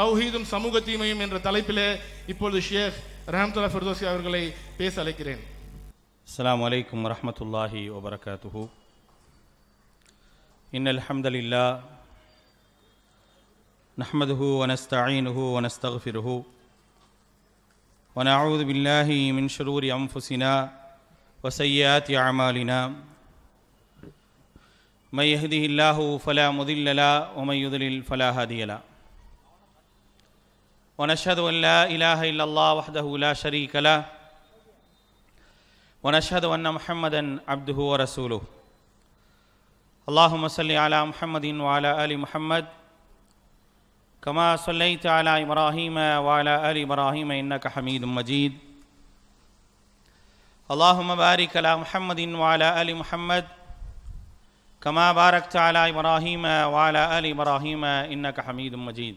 தௌஹீதும் சமூக தீமையும் என்ற தலைப்பிலே இப்பொழுது ஷேக் ரஹம்துல்லா ஃபிர்தோசி அவர்களை பேச அழைக்கிறேன் அஸ்லாம் வலைக்கம் வரமத்துல்லாஹி வபரகாத்துஹு إن الحمد لله نحمده ونستعينه ونستغفره ونعوذ بالله من شرور أنفسنا وسيئات أعمالنا من يهده الله فلا مضل له ومن يضلل فلا هادي له ونشهد أن لا إله إلا الله وحده لا شريك له ونشهد أن محمدا عبده ورسوله اللهم صل على محمد وعلى آل محمد كما صليت على إبراهيم وعلى آل إبراهيم إنك حميد مجيد اللهم بارك على محمد وعلى آل محمد كما باركت على إبراهيم وعلى آل إبراهيم إنك حميد مجيد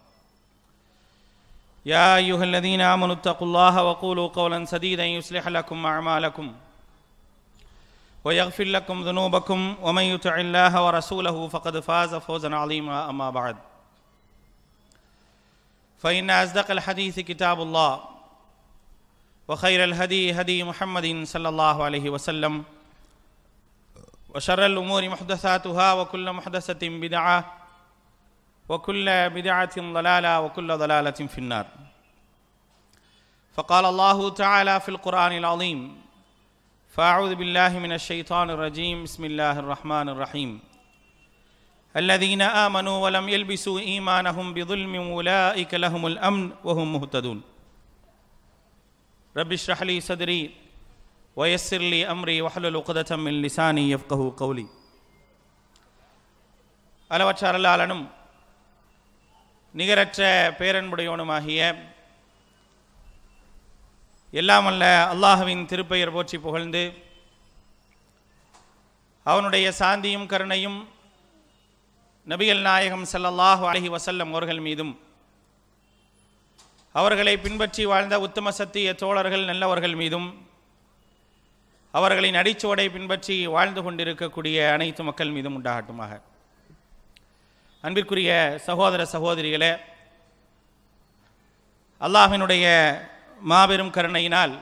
يا ايها الذين امنوا اتقوا الله وقولوا قولا سديدا يصلح لكم اعمالكم ويغفر لكم ذنوبكم ومن يطع الله ورسوله فقد فاز فوزا عظيما اما بعد فان اصدق الحديث كتاب الله وخير الهدي هدي محمد صلى الله عليه وسلم وشر الامور محدثاتها وكل محدثه بدعه وكل بدعة ضلالة وكل ضلالة في النار فقال الله تعالى في القرآن العظيم فأعوذ بالله من الشيطان الرجيم بسم الله الرحمن الرحيم الذين آمنوا ولم يلبسوا إيمانهم بظلم أولئك لهم الأمن وهم مهتدون رب اشرح لي صدري ويسر لي أمري واحلل عقدة من لساني يفقه قولي அளவற்ற அருளாளனும் நிகரற்ற பேரன்புடையவனுமாகிய எல்லாமல்ல அல்லாஹுவின் திருப்பெயர் போற்றி புகழ்ந்து அவனுடைய சாந்தியும் கருணையும் நபிகள் நாயகம் செல்லல்லாஹு அழகி வசல்லம் அவர்கள் மீதும் அவர்களை பின்பற்றி வாழ்ந்த உத்தம சத்திய தோழர்கள் நல்லவர்கள் மீதும் அவர்களின் அடிச்சுவடை பின்பற்றி வாழ்ந்து கொண்டிருக்கக்கூடிய அனைத்து மக்கள் மீதும் உண்டாகட்டுமாக அன்பிற்குரிய சகோதர சகோதரிகளே அல்லாஹினுடைய மாபெரும் கருணையினால்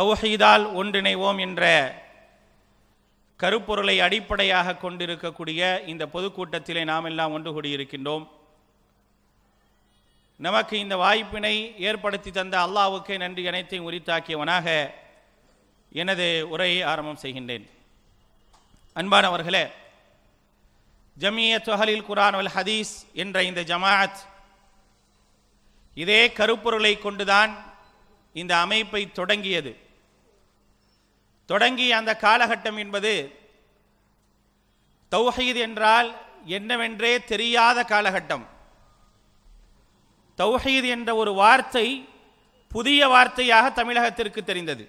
தௌஹீதால் ஒன்றிணைவோம் என்ற கருப்பொருளை அடிப்படையாக கொண்டிருக்கக்கூடிய இந்த பொதுக்கூட்டத்திலே நாம் எல்லாம் ஒன்று கூடியிருக்கின்றோம் நமக்கு இந்த வாய்ப்பினை ஏற்படுத்தி தந்த அல்லாவுக்கே நன்றி அனைத்தையும் உரித்தாக்கியவனாக எனது உரையை ஆரம்பம் செய்கின்றேன் அன்பானவர்களே ஜமியத் அஹலில் குரான் அல் ஹதீஸ் என்ற இந்த ஜமாஅத் இதே கருப்பொருளை கொண்டுதான் இந்த அமைப்பை தொடங்கியது தொடங்கிய அந்த காலகட்டம் என்பது தௌஹீத் என்றால் என்னவென்றே தெரியாத காலகட்டம் தௌஹீத் என்ற ஒரு வார்த்தை புதிய வார்த்தையாக தமிழகத்திற்கு தெரிந்தது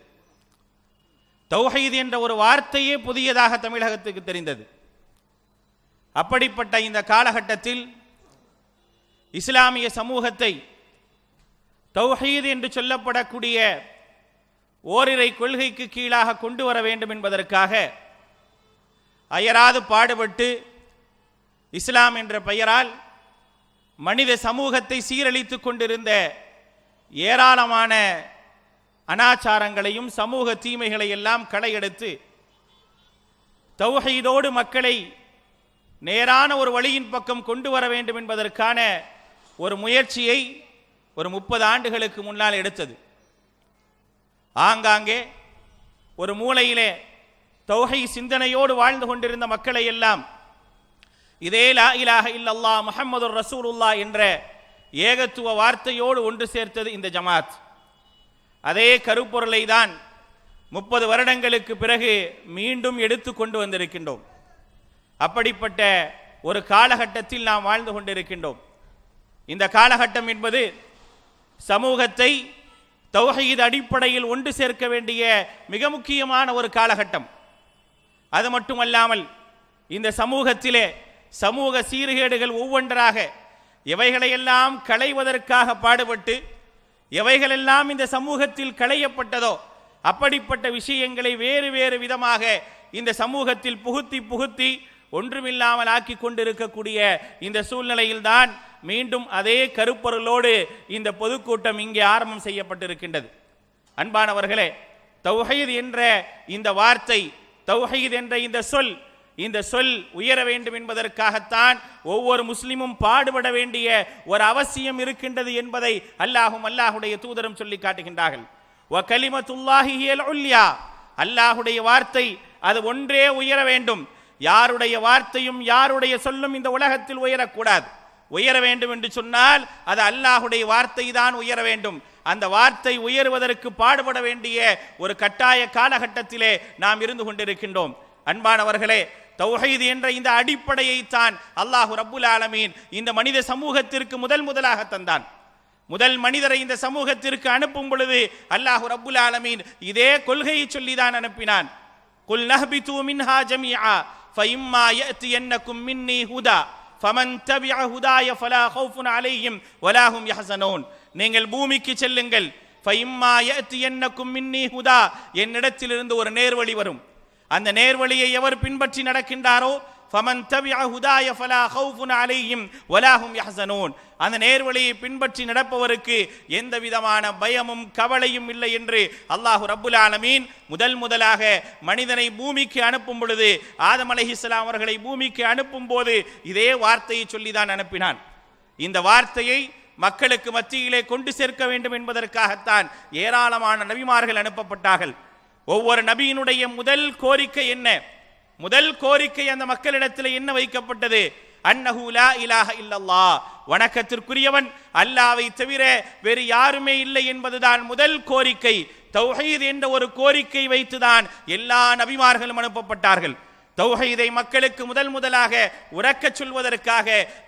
தௌஹீத் என்ற ஒரு வார்த்தையே புதியதாக தமிழகத்துக்கு தெரிந்தது அப்படிப்பட்ட இந்த காலகட்டத்தில் இஸ்லாமிய சமூகத்தை தௌஹீது என்று சொல்லப்படக்கூடிய ஓரிரை கொள்கைக்கு கீழாக கொண்டு வர வேண்டும் என்பதற்காக அயராது பாடுபட்டு இஸ்லாம் என்ற பெயரால் மனித சமூகத்தை சீரழித்து கொண்டிருந்த ஏராளமான அனாச்சாரங்களையும் சமூக தீமைகளையெல்லாம் எல்லாம் களையெடுத்து தௌஹீதோடு மக்களை நேரான ஒரு வழியின் பக்கம் கொண்டு வர வேண்டும் என்பதற்கான ஒரு முயற்சியை ஒரு முப்பது ஆண்டுகளுக்கு முன்னால் எடுத்தது ஆங்காங்கே ஒரு மூலையிலே தொகை சிந்தனையோடு வாழ்ந்து கொண்டிருந்த மக்களை எல்லாம் இதே லா இலாக இல்லல்லா முகமது ரசூலுல்லா என்ற ஏகத்துவ வார்த்தையோடு ஒன்று சேர்த்தது இந்த ஜமாத் அதே கருப்பொருளை தான் முப்பது வருடங்களுக்கு பிறகு மீண்டும் எடுத்து கொண்டு வந்திருக்கின்றோம் அப்படிப்பட்ட ஒரு காலகட்டத்தில் நாம் வாழ்ந்து கொண்டிருக்கின்றோம் இந்த காலகட்டம் என்பது சமூகத்தை தௌஹீத் அடிப்படையில் ஒன்று சேர்க்க வேண்டிய மிக முக்கியமான ஒரு காலகட்டம் அது மட்டுமல்லாமல் இந்த சமூகத்திலே சமூக சீர்கேடுகள் ஒவ்வொன்றாக எவைகளையெல்லாம் களைவதற்காக பாடுபட்டு எவைகளெல்லாம் இந்த சமூகத்தில் களையப்பட்டதோ அப்படிப்பட்ட விஷயங்களை வேறு வேறு விதமாக இந்த சமூகத்தில் புகுத்தி புகுத்தி ஒன்றுமில்லாமல் ஆக்கி கொண்டிருக்கக்கூடிய இந்த சூழ்நிலையில்தான் மீண்டும் அதே கருப்பொருளோடு இந்த பொதுக்கூட்டம் இங்கே ஆரம்பம் செய்யப்பட்டிருக்கின்றது அன்பானவர்களே தௌஹீத் என்ற இந்த வார்த்தை தௌஹீத் என்ற இந்த சொல் இந்த சொல் உயர வேண்டும் என்பதற்காகத்தான் ஒவ்வொரு முஸ்லிமும் பாடுபட வேண்டிய ஒரு அவசியம் இருக்கின்றது என்பதை அல்லாஹும் அல்லாஹுடைய தூதரும் சொல்லி காட்டுகின்றார்கள் அல்லாஹுடைய வார்த்தை அது ஒன்றே உயர வேண்டும் யாருடைய வார்த்தையும் யாருடைய சொல்லும் இந்த உலகத்தில் உயரக்கூடாது உயர வேண்டும் என்று சொன்னால் அது அல்லாஹுடைய வார்த்தை தான் உயர வேண்டும் அந்த வார்த்தை உயர்வதற்கு பாடுபட வேண்டிய ஒரு கட்டாய காலகட்டத்திலே நாம் இருந்து கொண்டிருக்கின்றோம் அன்பானவர்களே தௌஹீது என்ற இந்த அடிப்படையை தான் அல்லாஹு ரப்புல் ஆலமீன் இந்த மனித சமூகத்திற்கு முதல் முதலாக தந்தான் முதல் மனிதரை இந்த சமூகத்திற்கு அனுப்பும் பொழுது அல்லாஹு ரப்புல் ஆலமீன் இதே கொள்கையை சொல்லிதான் அனுப்பினான் குல் فإما يأتينكم مني هدى ஃபமன் தபிஅ ஹுதாய ஃபலா ஹௌஃபுன் அலைஹிம் வலா ஹும் யஹ்ஸனூன் நீங்கள் பூமிக்கு செல்லுங்கள் ஃபைம்மா யஅத்தியன்னக்கும் மின்னி ஹுதா என்னிடத்திலிருந்து ஒரு நேர்வழி வரும் அந்த நேர்வழியை எவர் பின்பற்றி நடக்கின்றாரோ ஃபமன் தவி அஹுதாய ஃபலா ஹவுஃபுன் அலைஹிம் வலாஹும் யஹ்சனூன் அந்த நேர்வழியை பின்பற்றி நடப்பவருக்கு எந்த விதமான பயமும் கவலையும் இல்லை என்று அல்லாஹு ரப்புல் ஆலமீன் முதல் முதலாக மனிதனை பூமிக்கு அனுப்பும் பொழுது ஆதம் அலஹி இஸ்லாம் அவர்களை பூமிக்கு அனுப்பும் போது இதே வார்த்தையை சொல்லி தான் அனுப்பினான் இந்த வார்த்தையை மக்களுக்கு மத்தியிலே கொண்டு சேர்க்க வேண்டும் என்பதற்காகத்தான் ஏராளமான நபிமார்கள் அனுப்பப்பட்டார்கள் ஒவ்வொரு நபியினுடைய முதல் கோரிக்கை என்ன முதல் கோரிக்கை அந்த மக்களிடத்தில் என்ன வைக்கப்பட்டது வணக்கத்திற்குரியவன் அல்லாவை தவிர வேறு யாருமே இல்லை என்பதுதான் முதல் கோரிக்கை தௌஹீத் என்ற ஒரு கோரிக்கை வைத்துதான் எல்லா நபிமார்களும் அனுப்பப்பட்டார்கள் தௌஹீதை மக்களுக்கு முதல் முதலாக உறக்கச் சொல்வதற்காக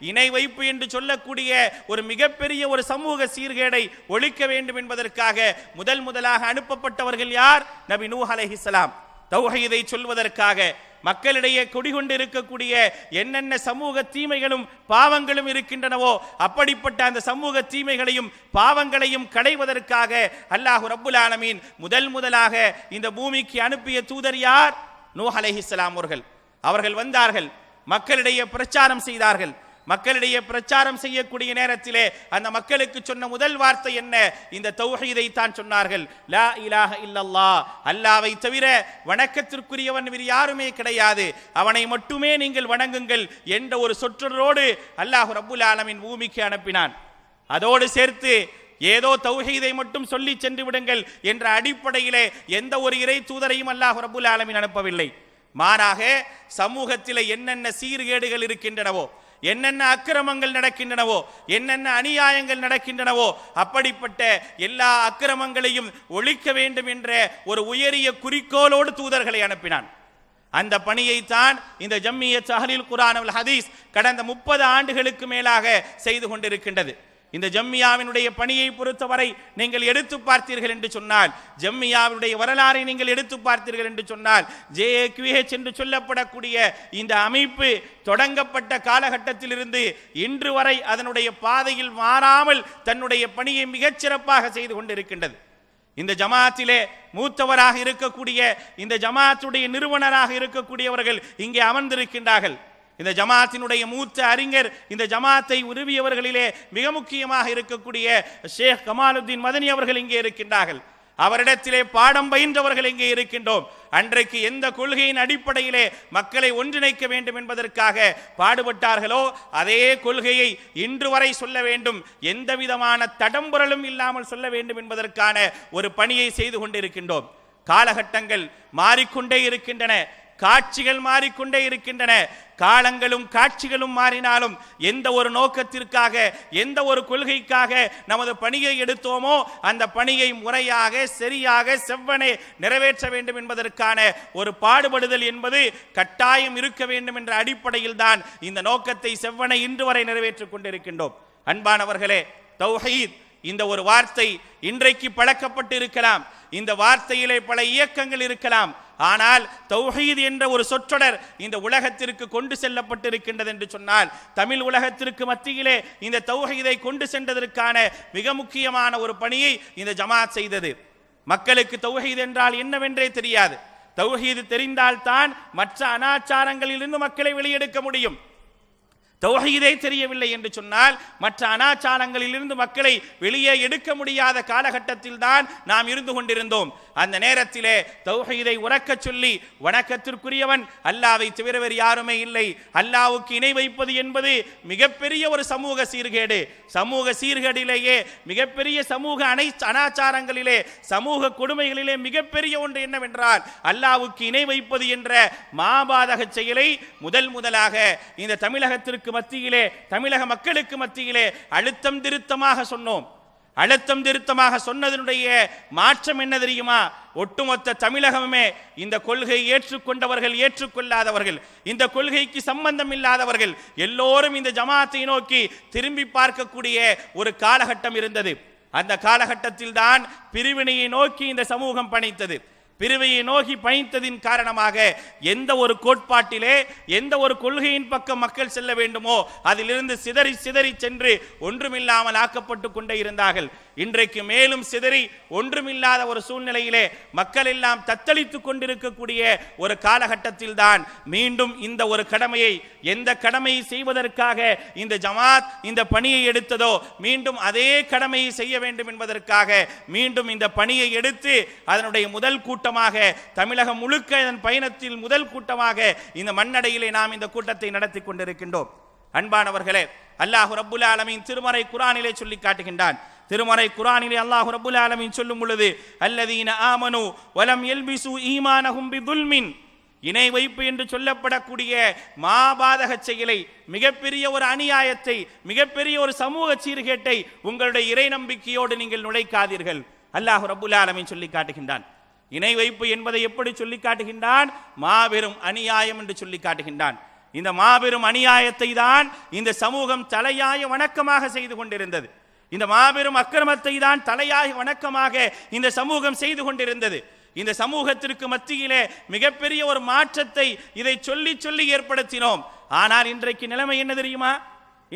இணை வைப்பு என்று சொல்லக்கூடிய ஒரு மிகப்பெரிய ஒரு சமூக சீர்கேடை ஒழிக்க வேண்டும் என்பதற்காக முதல் முதலாக அனுப்பப்பட்டவர்கள் யார் நபி நூஹ் அலஹிஸ்லாம் தௌஹீதை சொல்வதற்காக மக்களிடையே குடிகொண்டிருக்கக்கூடிய என்னென்ன சமூக தீமைகளும் பாவங்களும் இருக்கின்றனவோ அப்படிப்பட்ட அந்த சமூக தீமைகளையும் பாவங்களையும் களைவதற்காக அல்லாஹு ரப்புல் ஆலமீன் முதல் முதலாக இந்த பூமிக்கு அனுப்பிய தூதர் யார் நூஹ் அலஹிஸ்லாம் அவர்கள் அவர்கள் வந்தார்கள் மக்களிடையே பிரச்சாரம் செய்தார்கள் மக்களிடையே பிரச்சாரம் செய்யக்கூடிய நேரத்திலே அந்த மக்களுக்கு சொன்ன முதல் வார்த்தை என்ன இந்த தௌஹீதை தான் சொன்னார்கள் லா அல்லாவை தவிர வணக்கத்திற்குரியவன் வேறு யாருமே கிடையாது அவனை மட்டுமே நீங்கள் வணங்குங்கள் என்ற ஒரு சொற்றொரோடு அல்லாஹ் ரபுல் ஆலமின் பூமிக்கு அனுப்பினான் அதோடு சேர்த்து ஏதோ தௌஹீதை மட்டும் சொல்லி சென்று விடுங்கள் என்ற அடிப்படையிலே எந்த ஒரு இறை தூதரையும் அல்லாஹ் ரபுல் ஆலமின் அனுப்பவில்லை மாறாக சமூகத்தில் என்னென்ன சீர்கேடுகள் இருக்கின்றனவோ என்னென்ன அக்கிரமங்கள் நடக்கின்றனவோ என்னென்ன அநியாயங்கள் நடக்கின்றனவோ அப்படிப்பட்ட எல்லா அக்கிரமங்களையும் ஒழிக்க வேண்டும் என்ற ஒரு உயரிய குறிக்கோளோடு தூதர்களை அனுப்பினான் அந்த பணியைத்தான் இந்த ஜம்மிய சஹலில் குரான் ஹதீஸ் கடந்த முப்பது ஆண்டுகளுக்கு மேலாக செய்து கொண்டிருக்கின்றது இந்த ஜம்மியாவினுடைய பணியை பொறுத்தவரை நீங்கள் எடுத்து பார்த்தீர்கள் என்று சொன்னால் ஜம்மியாவினுடைய வரலாறை நீங்கள் எடுத்து பார்த்தீர்கள் என்று சொன்னால் கியூஹெச் என்று சொல்லப்படக்கூடிய இந்த அமைப்பு தொடங்கப்பட்ட காலகட்டத்திலிருந்து இன்று வரை அதனுடைய பாதையில் மாறாமல் தன்னுடைய பணியை மிகச்சிறப்பாக செய்து கொண்டிருக்கின்றது இந்த ஜமாத்திலே மூத்தவராக இருக்கக்கூடிய இந்த ஜமாத்துடைய நிறுவனராக இருக்கக்கூடியவர்கள் இங்கே அமர்ந்திருக்கின்றார்கள் இந்த ஜமாத்தினுடைய மூத்த அறிஞர் இந்த ஜமாத்தை உருவியவர்களிலே மிக முக்கியமாக இருக்கக்கூடிய ஷேக் கமாலுத்தீன் மதனி அவர்கள் இங்கே இருக்கின்றார்கள் அவரிடத்திலே பாடம் பயின்றவர்கள் இங்கே இருக்கின்றோம் அன்றைக்கு எந்த கொள்கையின் அடிப்படையிலே மக்களை ஒன்றிணைக்க வேண்டும் என்பதற்காக பாடுபட்டார்களோ அதே கொள்கையை இன்று வரை சொல்ல வேண்டும் எந்த விதமான தடம்புரலும் இல்லாமல் சொல்ல வேண்டும் என்பதற்கான ஒரு பணியை செய்து கொண்டிருக்கின்றோம் காலகட்டங்கள் மாறிக்கொண்டே இருக்கின்றன காட்சிகள் மாறிக்கொண்டே இருக்கின்றன காலங்களும் காட்சிகளும் மாறினாலும் எந்த ஒரு நோக்கத்திற்காக எந்த ஒரு கொள்கைக்காக நமது பணியை எடுத்தோமோ அந்த பணியை முறையாக சரியாக செவ்வனே நிறைவேற்ற வேண்டும் என்பதற்கான ஒரு பாடுபடுதல் என்பது கட்டாயம் இருக்க வேண்டும் என்ற அடிப்படையில் தான் இந்த நோக்கத்தை செவ்வனை இன்று வரை நிறைவேற்றிக் கொண்டிருக்கின்றோம் அன்பானவர்களே தௌஹீத் இந்த ஒரு வார்த்தை இன்றைக்கு பழக்கப்பட்டு இருக்கலாம் இந்த வார்த்தையிலே பல இயக்கங்கள் இருக்கலாம் ஆனால் தௌஹீத் என்ற ஒரு சொற்றொடர் இந்த உலகத்திற்கு கொண்டு செல்லப்பட்டிருக்கின்றது என்று சொன்னால் தமிழ் உலகத்திற்கு மத்தியிலே இந்த தௌஹீதை கொண்டு சென்றதற்கான மிக முக்கியமான ஒரு பணியை இந்த ஜமாத் செய்தது மக்களுக்கு தௌஹீத் என்றால் என்னவென்றே தெரியாது தௌஹீது தெரிந்தால்தான் மற்ற அனாச்சாரங்களிலிருந்து மக்களை வெளியெடுக்க முடியும் தௌஹீதே தெரியவில்லை என்று சொன்னால் மற்ற அனாச்சாரங்களிலிருந்து மக்களை வெளியே எடுக்க முடியாத காலகட்டத்தில் தான் நாம் இருந்து கொண்டிருந்தோம் அந்த நேரத்திலே தௌஹீதை உறக்கச் சொல்லி வணக்கத்திற்குரியவன் அல்லாவை தவிரவர் யாருமே இல்லை அல்லாவுக்கு இணை வைப்பது என்பது மிகப்பெரிய ஒரு சமூக சீர்கேடு சமூக சீர்கேடிலேயே மிகப்பெரிய சமூக அனை அனாச்சாரங்களிலே சமூக கொடுமைகளிலே மிகப்பெரிய ஒன்று என்னவென்றால் அல்லாவுக்கு இணை வைப்பது என்ற மாபாதக செயலை முதல் முதலாக இந்த தமிழகத்திற்கு மத்தியிலே தமிழக மக்களுக்கு மத்தியிலே அழுத்தம் திருத்தமாக சொன்னோம் அழுத்தம் திருத்தமாக சொன்னதனுடைய மாற்றம் என்ன தெரியுமா ஒட்டுமொத்த தமிழகமே இந்த கொள்கை ஏற்றுக்கொண்டவர்கள் ஏற்றுக்கொள்ளாதவர்கள் இந்த கொள்கைக்கு சம்பந்தம் இல்லாதவர்கள் எல்லோரும் இந்த ஜமாத்தை நோக்கி திரும்பி பார்க்கக்கூடிய ஒரு காலகட்டம் இருந்தது அந்த காலகட்டத்தில் தான் பிரிவினையை நோக்கி இந்த சமூகம் பணித்தது பிரிவையை நோக்கி பயணித்ததின் காரணமாக எந்த ஒரு கோட்பாட்டிலே எந்த ஒரு கொள்கையின் பக்கம் மக்கள் செல்ல வேண்டுமோ அதிலிருந்து சிதறி சிதறி சென்று ஒன்றுமில்லாமல் ஆக்கப்பட்டு கொண்டே இருந்தார்கள் இன்றைக்கு மேலும் சிதறி ஒன்றுமில்லாத ஒரு சூழ்நிலையிலே மக்கள் எல்லாம் தத்தளித்துக் கொண்டிருக்கக்கூடிய ஒரு காலகட்டத்தில் தான் மீண்டும் இந்த ஒரு கடமையை எந்த கடமையை செய்வதற்காக இந்த ஜமாத் இந்த பணியை எடுத்ததோ மீண்டும் அதே கடமையை செய்ய வேண்டும் என்பதற்காக மீண்டும் இந்த பணியை எடுத்து அதனுடைய முதல் கூட்டம் கூட்டமாக தமிழகம் முழுக்க இதன் பயணத்தில் முதல் கூட்டமாக இந்த மண்ணடையிலே நாம் இந்த கூட்டத்தை நடத்தி கொண்டிருக்கின்றோம் அன்பானவர்களே அல்லாஹு ரபுல் ஆலமின் திருமறை குரானிலே சொல்லி காட்டுகின்றான் திருமறை குரானிலே அல்லாஹு ரபுல் ஆலமின் சொல்லும் பொழுது அல்லதீன ஆமனு வலம் எல்பிசு ஈமானஹும் பிதுல்மின் இணை வைப்பு என்று சொல்லப்படக்கூடிய மாபாதக செயலை மிகப்பெரிய ஒரு அநியாயத்தை மிகப்பெரிய ஒரு சமூக சீர்கேட்டை உங்களுடைய இறை நம்பிக்கையோடு நீங்கள் நுழைக்காதீர்கள் அல்லாஹு ரபுல் ஆலமின் சொல்லி காட்டுகின்றான் இணை வைப்பு என்பதை எப்படி சொல்லி காட்டுகின்றான் மாபெரும் அநியாயம் என்று சொல்லி காட்டுகின்றான் இந்த மாபெரும் அநியாயத்தை தான் இந்த சமூகம் தலையாய வணக்கமாக செய்து கொண்டிருந்தது இந்த மாபெரும் அக்கிரமத்தை தான் தலையாய வணக்கமாக இந்த சமூகம் செய்து கொண்டிருந்தது இந்த சமூகத்திற்கு மத்தியிலே மிகப்பெரிய ஒரு மாற்றத்தை இதை சொல்லி சொல்லி ஏற்படுத்தினோம் ஆனால் இன்றைக்கு நிலைமை என்ன தெரியுமா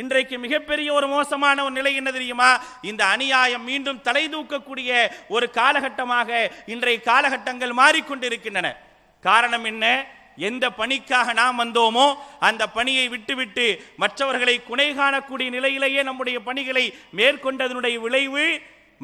இன்றைக்கு மிகப்பெரிய ஒரு மோசமான ஒரு நிலை என்ன தெரியுமா இந்த அநியாயம் மீண்டும் தலை தூக்கக்கூடிய ஒரு காலகட்டமாக இன்றைய காலகட்டங்கள் மாறிக்கொண்டிருக்கின்றன காரணம் என்ன எந்த பணிக்காக நாம் வந்தோமோ அந்த பணியை விட்டுவிட்டு மற்றவர்களை குனை காணக்கூடிய நிலையிலேயே நம்முடைய பணிகளை மேற்கொண்டதனுடைய விளைவு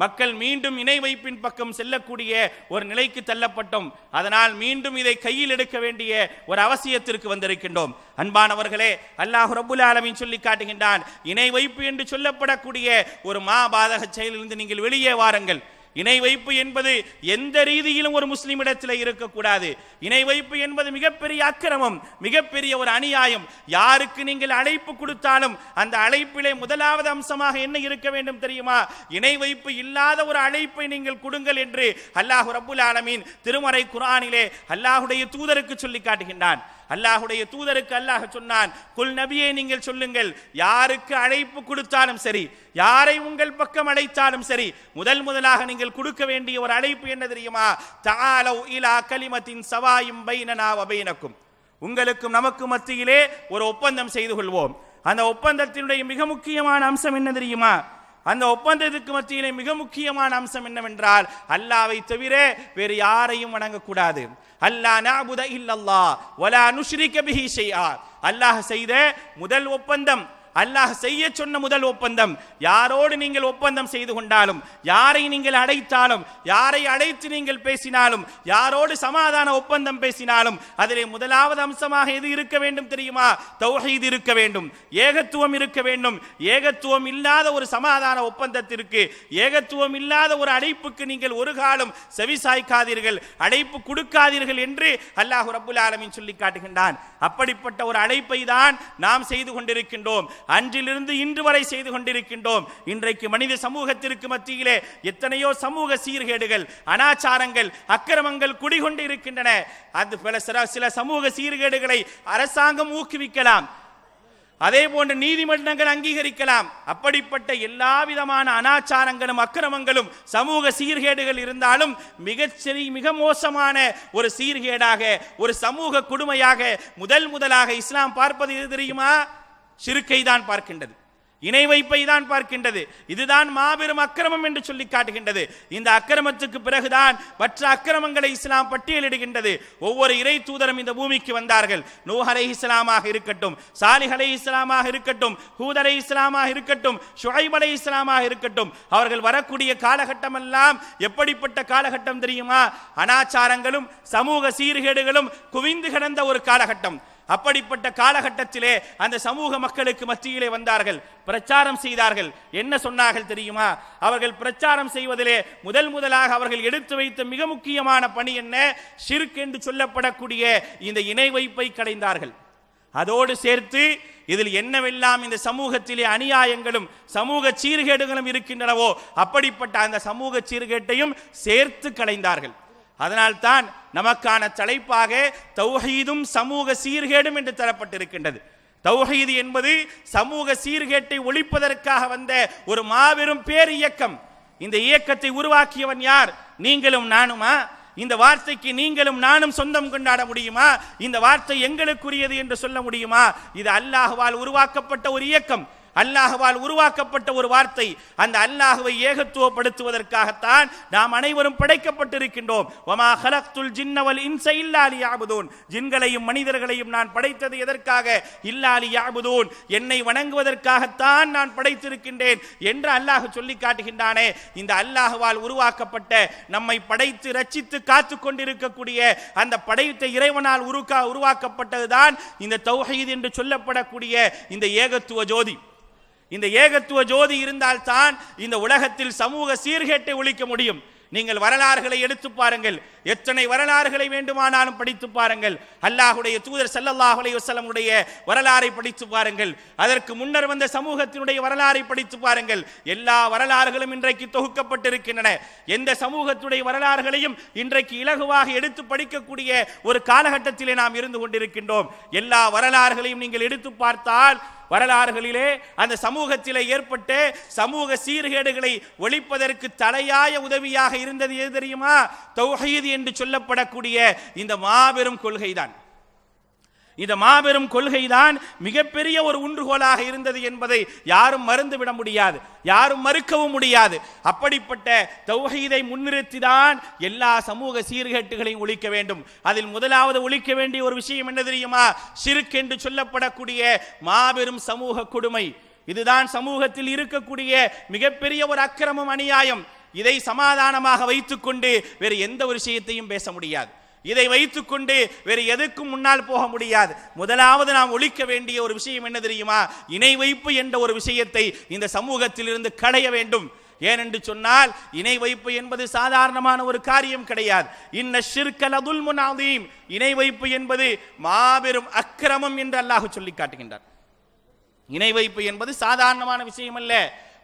மக்கள் மீண்டும் இணை வைப்பின் பக்கம் செல்லக்கூடிய ஒரு நிலைக்கு தள்ளப்பட்டோம் அதனால் மீண்டும் இதை கையில் எடுக்க வேண்டிய ஒரு அவசியத்திற்கு வந்திருக்கின்றோம் அன்பானவர்களே அல்லாஹ் ரபுல் ஆலமின் சொல்லி காட்டுகின்றான் இணை வைப்பு என்று சொல்லப்படக்கூடிய ஒரு மாபாதக செயலிலிருந்து நீங்கள் வெளியே வாருங்கள் இணை வைப்பு என்பது எந்த ரீதியிலும் ஒரு முஸ்லிம் இடத்தில் இருக்கக்கூடாது இணை வைப்பு என்பது மிகப்பெரிய அக்கிரமம் மிகப்பெரிய ஒரு அநியாயம் யாருக்கு நீங்கள் அழைப்பு கொடுத்தாலும் அந்த அழைப்பிலே முதலாவது அம்சமாக என்ன இருக்க வேண்டும் தெரியுமா இணை வைப்பு இல்லாத ஒரு அழைப்பை நீங்கள் கொடுங்கள் என்று அல்லாஹு ரபுல் ஆலமீன் திருமறை குரானிலே அல்லாஹுடைய தூதருக்கு சொல்லி காட்டுகின்றான் அல்லாஹுடைய தூதருக்கு அல்லாஹ் சொன்னான் குல் நபியை நீங்கள் சொல்லுங்கள் யாருக்கு அழைப்பு கொடுத்தாலும் சரி யாரை உங்கள் பக்கம் அழைத்தாலும் சரி முதல் முதலாக நீங்கள் கொடுக்க வேண்டிய ஒரு அழைப்பு என்ன தெரியுமா தாலவ் இலா கலிமத்தின் சவாயும் பைனனா வபைனக்கும் உங்களுக்கும் நமக்கு மத்தியிலே ஒரு ஒப்பந்தம் செய்து கொள்வோம் அந்த ஒப்பந்தத்தினுடைய மிக முக்கியமான அம்சம் என்ன தெரியுமா அந்த ஒப்பந்தத்துக்கு மத்தியிலே மிக முக்கியமான அம்சம் என்னவென்றால் அல்லாவை தவிர வேறு யாரையும் வணங்கக்கூடாது ألا نعبد إلا الله ولا نشرك به شيئا الله سيدة مدل وبندم அல்லாஹ் செய்ய சொன்ன முதல் ஒப்பந்தம் யாரோடு நீங்கள் ஒப்பந்தம் செய்து கொண்டாலும் யாரை நீங்கள் அடைத்தாலும் யாரை அடைத்து நீங்கள் பேசினாலும் யாரோடு சமாதான ஒப்பந்தம் பேசினாலும் அதிலே முதலாவது அம்சமாக எது இருக்க வேண்டும் தெரியுமா தௌஹீத் இருக்க வேண்டும் ஏகத்துவம் இருக்க வேண்டும் ஏகத்துவம் இல்லாத ஒரு சமாதான ஒப்பந்தத்திற்கு ஏகத்துவம் இல்லாத ஒரு அடைப்புக்கு நீங்கள் ஒரு காலம் செவி சாய்க்காதீர்கள் அடைப்பு கொடுக்காதீர்கள் என்று அல்லாஹு ரபுல் ஆலமின் சொல்லி காட்டுகின்றான் அப்படிப்பட்ட ஒரு அழைப்பை தான் நாம் செய்து கொண்டிருக்கின்றோம் அன்றிலிருந்து இன்று வரை செய்து கொண்டிருக்கின்றோம் இன்றைக்கு மனித சமூகத்திற்கு மத்தியிலே எத்தனையோ சமூக சீர்கேடுகள் அனாச்சாரங்கள் அக்கிரமங்கள் குடிகொண்டு இருக்கின்றன அது பல சில சமூக சீர்கேடுகளை அரசாங்கம் ஊக்குவிக்கலாம் அதே போன்று நீதிமன்றங்கள் அங்கீகரிக்கலாம் அப்படிப்பட்ட எல்லா விதமான அனாச்சாரங்களும் அக்கிரமங்களும் சமூக சீர்கேடுகள் இருந்தாலும் மிகச்சரி மிக மோசமான ஒரு சீர்கேடாக ஒரு சமூக கொடுமையாக முதல் முதலாக இஸ்லாம் பார்ப்பது எது தெரியுமா சிறுக்கை தான் பார்க்கின்றது இணை வைப்பை தான் பார்க்கின்றது இதுதான் மாபெரும் அக்கிரமம் என்று சொல்லி காட்டுகின்றது இந்த அக்கிரமத்துக்கு பிறகுதான் மற்ற அக்கிரமங்களை இஸ்லாம் பட்டியலிடுகின்றது ஒவ்வொரு இறை தூதரும் இந்த பூமிக்கு வந்தார்கள் நூஹரை இஸ்லாமாக இருக்கட்டும் சாலிஹலை இஸ்லாமாக இருக்கட்டும் கூதரை இஸ்லாமாக இருக்கட்டும் ஷுஹைப் இஸ்லாமாக இருக்கட்டும் அவர்கள் வரக்கூடிய காலகட்டம் எல்லாம் எப்படிப்பட்ட காலகட்டம் தெரியுமா அனாச்சாரங்களும் சமூக சீர்கேடுகளும் குவிந்து கிடந்த ஒரு காலகட்டம் அப்படிப்பட்ட காலகட்டத்திலே அந்த சமூக மக்களுக்கு மத்தியிலே வந்தார்கள் பிரச்சாரம் செய்தார்கள் என்ன சொன்னார்கள் தெரியுமா அவர்கள் பிரச்சாரம் செய்வதிலே முதல் முதலாக அவர்கள் எடுத்து வைத்த மிக முக்கியமான பணி என்ன ஷிர்க் என்று சொல்லப்படக்கூடிய இந்த இணை வைப்பை கலைந்தார்கள் அதோடு சேர்த்து இதில் என்னவெல்லாம் இந்த சமூகத்திலே அநியாயங்களும் சமூக சீர்கேடுகளும் இருக்கின்றனவோ அப்படிப்பட்ட அந்த சமூக சீர்கேட்டையும் சேர்த்து கலைந்தார்கள் அதனால்தான் நமக்கான தலைப்பாக தௌஹீதும் சமூக சீர்கேடும் என்று தரப்பட்டிருக்கின்றது தௌஹீது என்பது சமூக சீர்கேட்டை ஒழிப்பதற்காக வந்த ஒரு மாபெரும் பேர் இயக்கம் இந்த இயக்கத்தை உருவாக்கியவன் யார் நீங்களும் நானுமா இந்த வார்த்தைக்கு நீங்களும் நானும் சொந்தம் கொண்டாட முடியுமா இந்த வார்த்தை எங்களுக்குரியது என்று சொல்ல முடியுமா இது அல்லாஹுவால் உருவாக்கப்பட்ட ஒரு இயக்கம் அல்லாஹுவால் உருவாக்கப்பட்ட ஒரு வார்த்தை அந்த அல்லாஹுவை ஏகத்துவப்படுத்துவதற்காகத்தான் நாம் அனைவரும் படைக்கப்பட்டிருக்கின்றோம் வமா ஜின்னவல் ஜின்களையும் மனிதர்களையும் நான் படைத்தது எதற்காக இல்லாலி யாபுதூன் என்னை வணங்குவதற்காகத்தான் நான் படைத்திருக்கின்றேன் என்று அல்லாஹ் சொல்லி காட்டுகின்றானே இந்த அல்லாஹுவால் உருவாக்கப்பட்ட நம்மை படைத்து ரச்சித்து காத்து கொண்டிருக்கக்கூடிய அந்த படைத்த இறைவனால் உருக்கா உருவாக்கப்பட்டதுதான் இந்த தௌஹீத் என்று சொல்லப்படக்கூடிய இந்த ஏகத்துவ ஜோதி இந்த ஏகத்துவ ஜோதி இருந்தால்தான் இந்த உலகத்தில் சமூக சீர்கேட்டை ஒழிக்க முடியும் நீங்கள் வரலாறுகளை எடுத்து பாருங்கள் எத்தனை வரலாறுகளை வேண்டுமானாலும் படித்து பாருங்கள் அல்லாஹுடைய தூதர் சல்லல்லாஹ் அலையுடைய வரலாறை படித்து பாருங்கள் அதற்கு முன்னர் வந்த சமூகத்தினுடைய வரலாறை படித்து பாருங்கள் எல்லா வரலாறுகளும் இன்றைக்கு தொகுக்கப்பட்டிருக்கின்றன எந்த சமூகத்துடைய வரலாறுகளையும் இன்றைக்கு இலகுவாக எடுத்து படிக்கக்கூடிய ஒரு காலகட்டத்திலே நாம் இருந்து கொண்டிருக்கின்றோம் எல்லா வரலாறுகளையும் நீங்கள் எடுத்து பார்த்தால் வரலாறுகளிலே அந்த சமூகத்தில் ஏற்பட்டு சமூக சீர்கேடுகளை ஒழிப்பதற்கு தலையாய உதவியாக இருந்தது எது தெரியுமா தௌஹீது என்று சொல்லப்படக்கூடிய இந்த மாபெரும் கொள்கைதான் இந்த மாபெரும் கொள்கைதான் மிகப்பெரிய ஒரு உன்றுகோலாக இருந்தது என்பதை யாரும் மறந்துவிட முடியாது யாரும் மறுக்கவும் முடியாது அப்படிப்பட்ட தௌஹீதை முன்னிறுத்திதான் எல்லா சமூக சீர்கேட்டுகளையும் ஒழிக்க வேண்டும் அதில் முதலாவது ஒழிக்க வேண்டிய ஒரு விஷயம் என்ன தெரியுமா சிறுக்கு என்று சொல்லப்படக்கூடிய மாபெரும் சமூக கொடுமை இதுதான் சமூகத்தில் இருக்கக்கூடிய மிகப்பெரிய ஒரு அக்கிரமம் அநியாயம் இதை சமாதானமாக வைத்துக்கொண்டு வேறு எந்த ஒரு விஷயத்தையும் பேச முடியாது இதை வைத்துக்கொண்டு வேறு எதுக்கும் முன்னால் போக முடியாது முதலாவது நாம் ஒழிக்க வேண்டிய ஒரு விஷயம் என்ன தெரியுமா இணை வைப்பு என்ற ஒரு விஷயத்தை இந்த சமூகத்தில் இருந்து களைய வேண்டும் ஏனென்று சொன்னால் இணை வைப்பு என்பது சாதாரணமான ஒரு காரியம் கிடையாது இன்ன ஷிர்கல் அதுல் முனாதீம் இணை வைப்பு என்பது மாபெரும் அக்கிரமம் என்று அல்லாஹ் சொல்லி காட்டுகின்றார் இணை வைப்பு என்பது சாதாரணமான விஷயம் அல்ல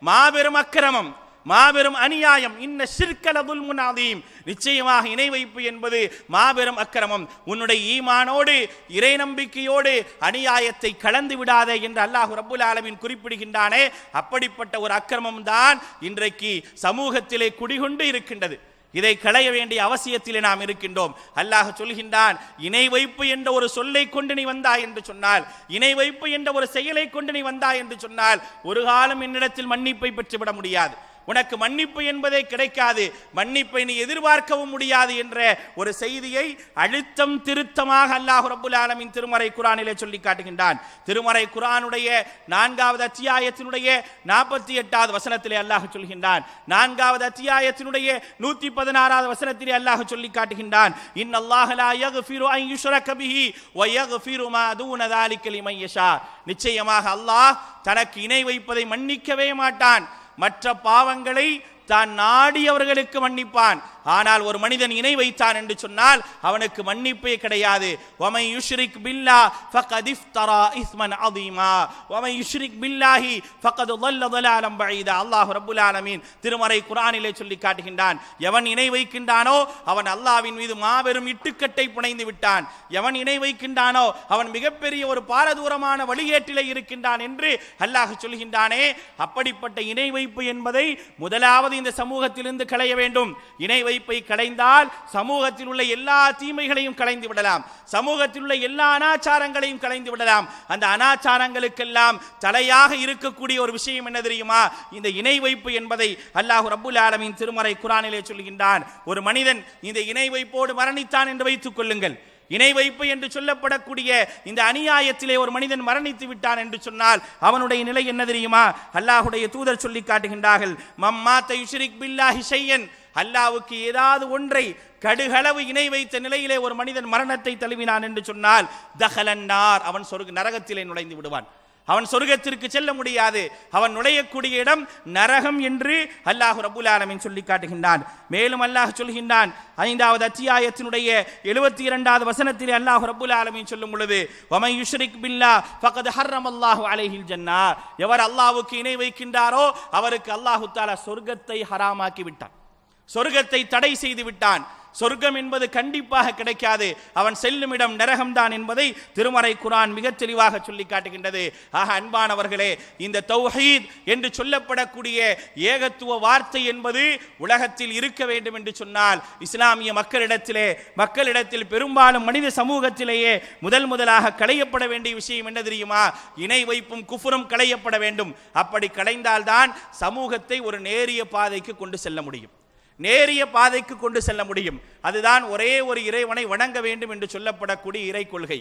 மாபெரும் அக்கிரமம் மாபெரும் அநியாயம் இன்ன சிற்கல துல்முனாதீம் நிச்சயமாக இணை வைப்பு என்பது மாபெரும் அக்கிரமம் உன்னுடைய ஈமானோடு இறை நம்பிக்கையோடு அநியாயத்தை கலந்து விடாதே என்று அல்லாஹு ரபுல் ஆலமின் குறிப்பிடுகின்றானே அப்படிப்பட்ட ஒரு அக்கிரமம் தான் இன்றைக்கு சமூகத்திலே குடிகொண்டு இருக்கின்றது இதை களைய வேண்டிய அவசியத்திலே நாம் இருக்கின்றோம் அல்லாஹ் சொல்கின்றான் இணை வைப்பு என்ற ஒரு சொல்லை கொண்டு நீ வந்தா என்று சொன்னால் இணை வைப்பு என்ற ஒரு செயலை கொண்டு நீ வந்தா என்று சொன்னால் ஒரு காலம் என்னிடத்தில் மன்னிப்பை பெற்றுவிட முடியாது உனக்கு மன்னிப்பு என்பதே கிடைக்காது மன்னிப்பை நீ எதிர்பார்க்கவும் முடியாது என்ற ஒரு செய்தியை அழுத்தம் திருத்தமாக அல்லாஹ் ரபுல் ஆலமின் திருமறை குரானிலே சொல்லி காட்டுகின்றான் திருமறை குரானுடைய நான்காவது அத்தியாயத்தினுடைய நாற்பத்தி எட்டாவது வசனத்திலே அல்லாஹ் சொல்கின்றான் நான்காவது அத்தியாயத்தினுடைய நூத்தி பதினாறாவது வசனத்திலே அல்லாஹ் சொல்லி காட்டுகின்றான் இன் அல்லாஹ் லா யக்ஃபிரு அன் யுஷ்ரக பிஹி வ யக்ஃபிரு மா தூன ذلك நிச்சயமாக அல்லாஹ் தனக்கு இணை வைப்பதை மன்னிக்கவே மாட்டான் மற்ற பாவங்களை தான் நாடியவர்களுக்கு மன்னிப்பான் ஆனால் ஒரு மனிதன் இணை வைத்தான் என்று சொன்னால் அவனுக்கு மன்னிப்பே கிடையாது ஒமை யுஷ்ரிக் பில்லா இஸ்மன் அதீமா ஒமை யுஷ்ரிக் பில்லாஹி தலாலம் அல்லாஹ் ரபுல் ஆலமீன் திருமறை குரானிலே சொல்லி காட்டுகின்றான் எவன் இணை வைக்கின்றானோ அவன் அல்லாவின் மீது மாபெரும் இட்டுக்கட்டை புனைந்து விட்டான் எவன் இணை வைக்கின்றானோ அவன் மிகப்பெரிய ஒரு பாரதூரமான வழிகேட்டிலே இருக்கின்றான் என்று அல்லாஹ் சொல்கின்றானே அப்படிப்பட்ட இணை வைப்பு என்பதை முதலாவது இந்த சமூகத்திலிருந்து களைய வேண்டும் இணை வைப்பை களைந்தால் சமூகத்தில் உள்ள எல்லா தீமைகளையும் களைந்து விடலாம் சமூகத்தில் உள்ள எல்லா அனாச்சாரங்களையும் களைந்து விடலாம் அந்த அனாச்சாரங்களுக்கெல்லாம் தலையாக இருக்கக்கூடிய ஒரு விஷயம் என்ன தெரியுமா இந்த இணை வைப்பு என்பதை அல்லாஹு ரபுல் ஆலமின் திருமறை குரானிலே சொல்கின்றான் ஒரு மனிதன் இந்த இணை வைப்போடு மரணித்தான் என்று வைத்துக் கொள்ளுங்கள் இணை வைப்பு என்று சொல்லப்படக்கூடிய இந்த அநியாயத்திலே ஒரு மனிதன் மரணித்து விட்டான் என்று சொன்னால் அவனுடைய நிலை என்ன தெரியுமா அல்லாஹுடைய தூதர் சொல்லி காட்டுகின்றார்கள் மம்மாத்தை யுஷ்ரிக் பில்லாஹி செய்யன் அல்லாவுக்கு ஏதாவது ஒன்றை கடுகளவு இணை வைத்த நிலையிலே ஒரு மனிதன் மரணத்தை தழுவினான் என்று சொன்னால் தகலன்னார் அவன் சொர்க்க நரகத்திலே நுழைந்து விடுவான் அவன் சொர்க்கத்திற்கு செல்ல முடியாது அவன் நுழையக்கூடிய இடம் நரகம் என்று அல்லாஹு ரபுல் ஆலமின் சொல்லி காட்டுகின்றான் மேலும் அல்லாஹ் சொல்கின்றான் ஐந்தாவது அத்தியாயத்தினுடைய எழுபத்தி இரண்டாவது வசனத்திலே அல்லாஹு ரபுல் ஆலமின் சொல்லும் பொழுது ஒமை யுஷ்ரிக் பில்லா பக்கத் ஹர்ரம் அல்லாஹு அலைஹில் ஜன்னா எவர் அல்லாஹுக்கு இணை வைக்கின்றாரோ அவருக்கு அல்லாஹு தாலா சொர்க்கத்தை ஹராமாக்கி விட்டான் சொர்க்கத்தை தடை செய்து விட்டான் சொர்க்கம் என்பது கண்டிப்பாக கிடைக்காது அவன் செல்லும் இடம் நரகம்தான் என்பதை திருமறை குரான் மிக தெளிவாக சொல்லி காட்டுகின்றது ஆக அன்பானவர்களே இந்த தௌஹீத் என்று சொல்லப்படக்கூடிய ஏகத்துவ வார்த்தை என்பது உலகத்தில் இருக்க வேண்டும் என்று சொன்னால் இஸ்லாமிய மக்களிடத்திலே மக்களிடத்தில் பெரும்பாலும் மனித சமூகத்திலேயே முதல் முதலாக களையப்பட வேண்டிய விஷயம் என்ன தெரியுமா இணை வைப்பும் குஃபுரும் களையப்பட வேண்டும் அப்படி களைந்தால்தான் சமூகத்தை ஒரு நேரிய பாதைக்கு கொண்டு செல்ல முடியும் நேரிய பாதைக்கு கொண்டு செல்ல முடியும் அதுதான் ஒரே ஒரு இறைவனை வணங்க வேண்டும் என்று சொல்லப்படக்கூடிய இறை கொள்கை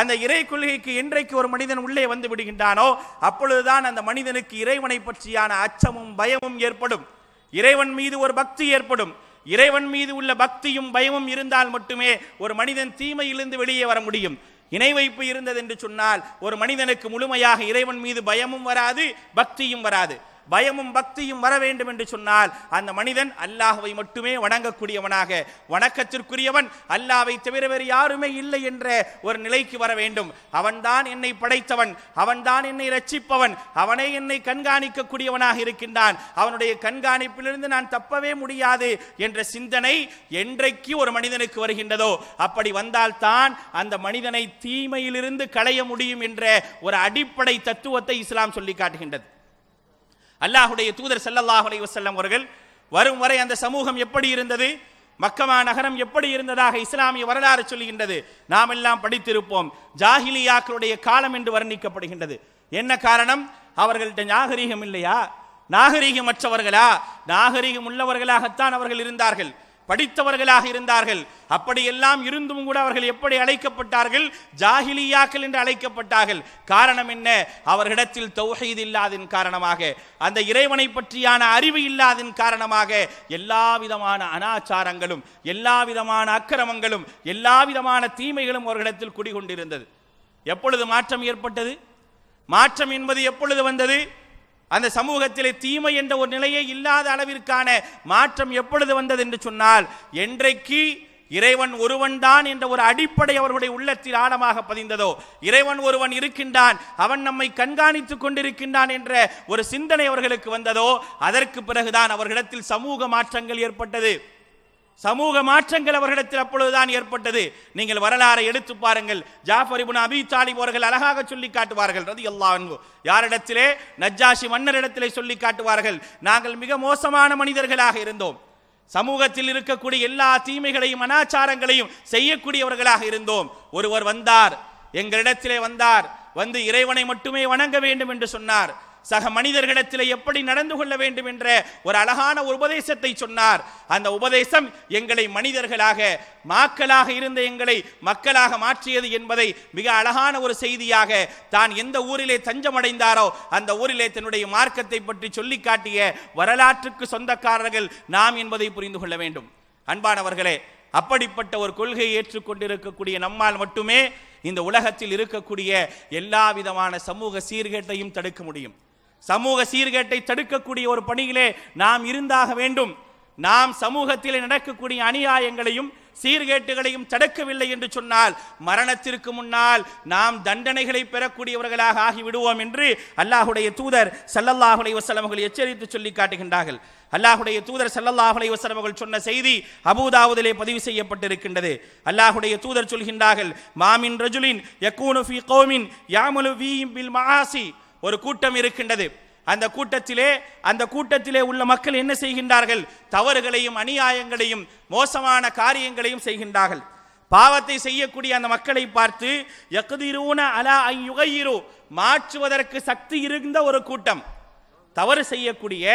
அந்த இறை கொள்கைக்கு இன்றைக்கு ஒரு மனிதன் உள்ளே வந்து விடுகின்றானோ அப்பொழுதுதான் அந்த மனிதனுக்கு இறைவனை பற்றியான அச்சமும் பயமும் ஏற்படும் இறைவன் மீது ஒரு பக்தி ஏற்படும் இறைவன் மீது உள்ள பக்தியும் பயமும் இருந்தால் மட்டுமே ஒரு மனிதன் தீமையிலிருந்து வெளியே வர முடியும் இணை வைப்பு இருந்தது என்று சொன்னால் ஒரு மனிதனுக்கு முழுமையாக இறைவன் மீது பயமும் வராது பக்தியும் வராது பயமும் பக்தியும் வர வேண்டும் என்று சொன்னால் அந்த மனிதன் அல்லாஹுவை மட்டுமே வணங்கக்கூடியவனாக வணக்கத்திற்குரியவன் அல்லாவை தவிர வேறு யாருமே இல்லை என்ற ஒரு நிலைக்கு வர வேண்டும் அவன்தான் என்னை படைத்தவன் அவன்தான் என்னை ரட்சிப்பவன் அவனே என்னை கண்காணிக்கக்கூடியவனாக இருக்கின்றான் அவனுடைய கண்காணிப்பிலிருந்து நான் தப்பவே முடியாது என்ற சிந்தனை என்றைக்கு ஒரு மனிதனுக்கு வருகின்றதோ அப்படி வந்தால்தான் அந்த மனிதனை தீமையிலிருந்து களைய முடியும் என்ற ஒரு அடிப்படை தத்துவத்தை இஸ்லாம் சொல்லி காட்டுகின்றது அல்லாஹுடைய தூதர் செல்லல்லாஹ் அலை வசல்லம் அவர்கள் வரும் வரை அந்த சமூகம் எப்படி இருந்தது மக்கமா நகரம் எப்படி இருந்ததாக இஸ்லாமிய வரலாறு சொல்லுகின்றது நாம் எல்லாம் படித்திருப்போம் ஜாகிலியாக்களுடைய காலம் என்று வர்ணிக்கப்படுகின்றது என்ன காரணம் அவர்கள்ட்ட நாகரீகம் இல்லையா நாகரீகமற்றவர்களா நாகரீகம் உள்ளவர்களாகத்தான் அவர்கள் இருந்தார்கள் படித்தவர்களாக இருந்தார்கள் அப்படியெல்லாம் இருந்தும் கூட அவர்கள் எப்படி அழைக்கப்பட்டார்கள் ஜாகிலியாக்கள் என்று அழைக்கப்பட்டார்கள் காரணம் என்ன அவர்களிடத்தில் தௌஹீத் இல்லாதின் காரணமாக அந்த இறைவனை பற்றியான அறிவு இல்லாதின் காரணமாக எல்லா விதமான அனாச்சாரங்களும் எல்லா விதமான அக்கிரமங்களும் எல்லா விதமான தீமைகளும் அவர்களிடத்தில் குடிகொண்டிருந்தது எப்பொழுது மாற்றம் ஏற்பட்டது மாற்றம் என்பது எப்பொழுது வந்தது அந்த சமூகத்திலே தீமை என்ற ஒரு நிலையே இல்லாத அளவிற்கான மாற்றம் எப்பொழுது வந்தது என்று சொன்னால் என்றைக்கு இறைவன் ஒருவன் தான் என்ற ஒரு அடிப்படை அவர்களுடைய உள்ளத்தில் ஆழமாக பதிந்ததோ இறைவன் ஒருவன் இருக்கின்றான் அவன் நம்மை கண்காணித்துக் கொண்டிருக்கின்றான் என்ற ஒரு சிந்தனை அவர்களுக்கு வந்ததோ அதற்கு பிறகுதான் அவர்களிடத்தில் சமூக மாற்றங்கள் ஏற்பட்டது சமூக மாற்றங்கள் அவர்களிடத்தில் அப்பொழுதுதான் ஏற்பட்டது நீங்கள் வரலாறை எடுத்து பாருங்கள் ஜாஃபர் இபுன் அபி தாலிப் அவர்கள் அழகாக சொல்லி காட்டுவார்கள் ரதி எல்லா யாரிடத்திலே நஜ்ஜாஷி மன்னரிடத்திலே சொல்லி காட்டுவார்கள் நாங்கள் மிக மோசமான மனிதர்களாக இருந்தோம் சமூகத்தில் இருக்கக்கூடிய எல்லா தீமைகளையும் அனாச்சாரங்களையும் செய்யக்கூடியவர்களாக இருந்தோம் ஒருவர் வந்தார் எங்களிடத்திலே வந்தார் வந்து இறைவனை மட்டுமே வணங்க வேண்டும் என்று சொன்னார் சக மனிதர்களிடத்தில் எப்படி நடந்து கொள்ள வேண்டும் என்ற ஒரு அழகான உபதேசத்தை சொன்னார் அந்த உபதேசம் எங்களை மனிதர்களாக மாக்களாக இருந்த எங்களை மக்களாக மாற்றியது என்பதை மிக அழகான ஒரு செய்தியாக தான் எந்த ஊரிலே தஞ்சமடைந்தாரோ அந்த ஊரிலே தன்னுடைய மார்க்கத்தை பற்றி சொல்லி காட்டிய வரலாற்றுக்கு சொந்தக்காரர்கள் நாம் என்பதை புரிந்து கொள்ள வேண்டும் அன்பானவர்களே அப்படிப்பட்ட ஒரு கொள்கையை ஏற்றுக்கொண்டிருக்கக்கூடிய நம்மால் மட்டுமே இந்த உலகத்தில் இருக்கக்கூடிய எல்லா விதமான சமூக சீர்கேட்டையும் தடுக்க முடியும் சமூக சீர்கேட்டை தடுக்கக்கூடிய ஒரு பணியிலே நாம் இருந்தாக வேண்டும் நாம் சமூகத்தில் நடக்கக்கூடிய அநியாயங்களையும் சீர்கேட்டுகளையும் தடுக்கவில்லை என்று சொன்னால் மரணத்திற்கு முன்னால் நாம் தண்டனைகளை பெறக்கூடியவர்களாக ஆகிவிடுவோம் என்று அல்லாஹுடைய தூதர் சல்லல்லாஹுலை வசலமகள் எச்சரித்து சொல்லி காட்டுகின்றார்கள் அல்லாஹுடைய தூதர் சல்லல்லாஹுலை வசலமகள் சொன்ன செய்தி அபுதாவுதிலே பதிவு செய்யப்பட்டிருக்கின்றது அல்லாஹுடைய தூதர் சொல்கின்றார்கள் மாமின் ரஜுலின் யக்கூனு ஃபி கோமின் யாமலு வீம் பில் மாசி ஒரு கூட்டம் இருக்கின்றது அந்த கூட்டத்திலே அந்த கூட்டத்திலே உள்ள மக்கள் என்ன செய்கின்றார்கள் தவறுகளையும் அநியாயங்களையும் மோசமான காரியங்களையும் செய்கின்றார்கள் பாவத்தை செய்யக்கூடிய அந்த மக்களை பார்த்து எக்குதிரூன அலா ஐயுகையிரு மாற்றுவதற்கு சக்தி இருந்த ஒரு கூட்டம் தவறு செய்யக்கூடிய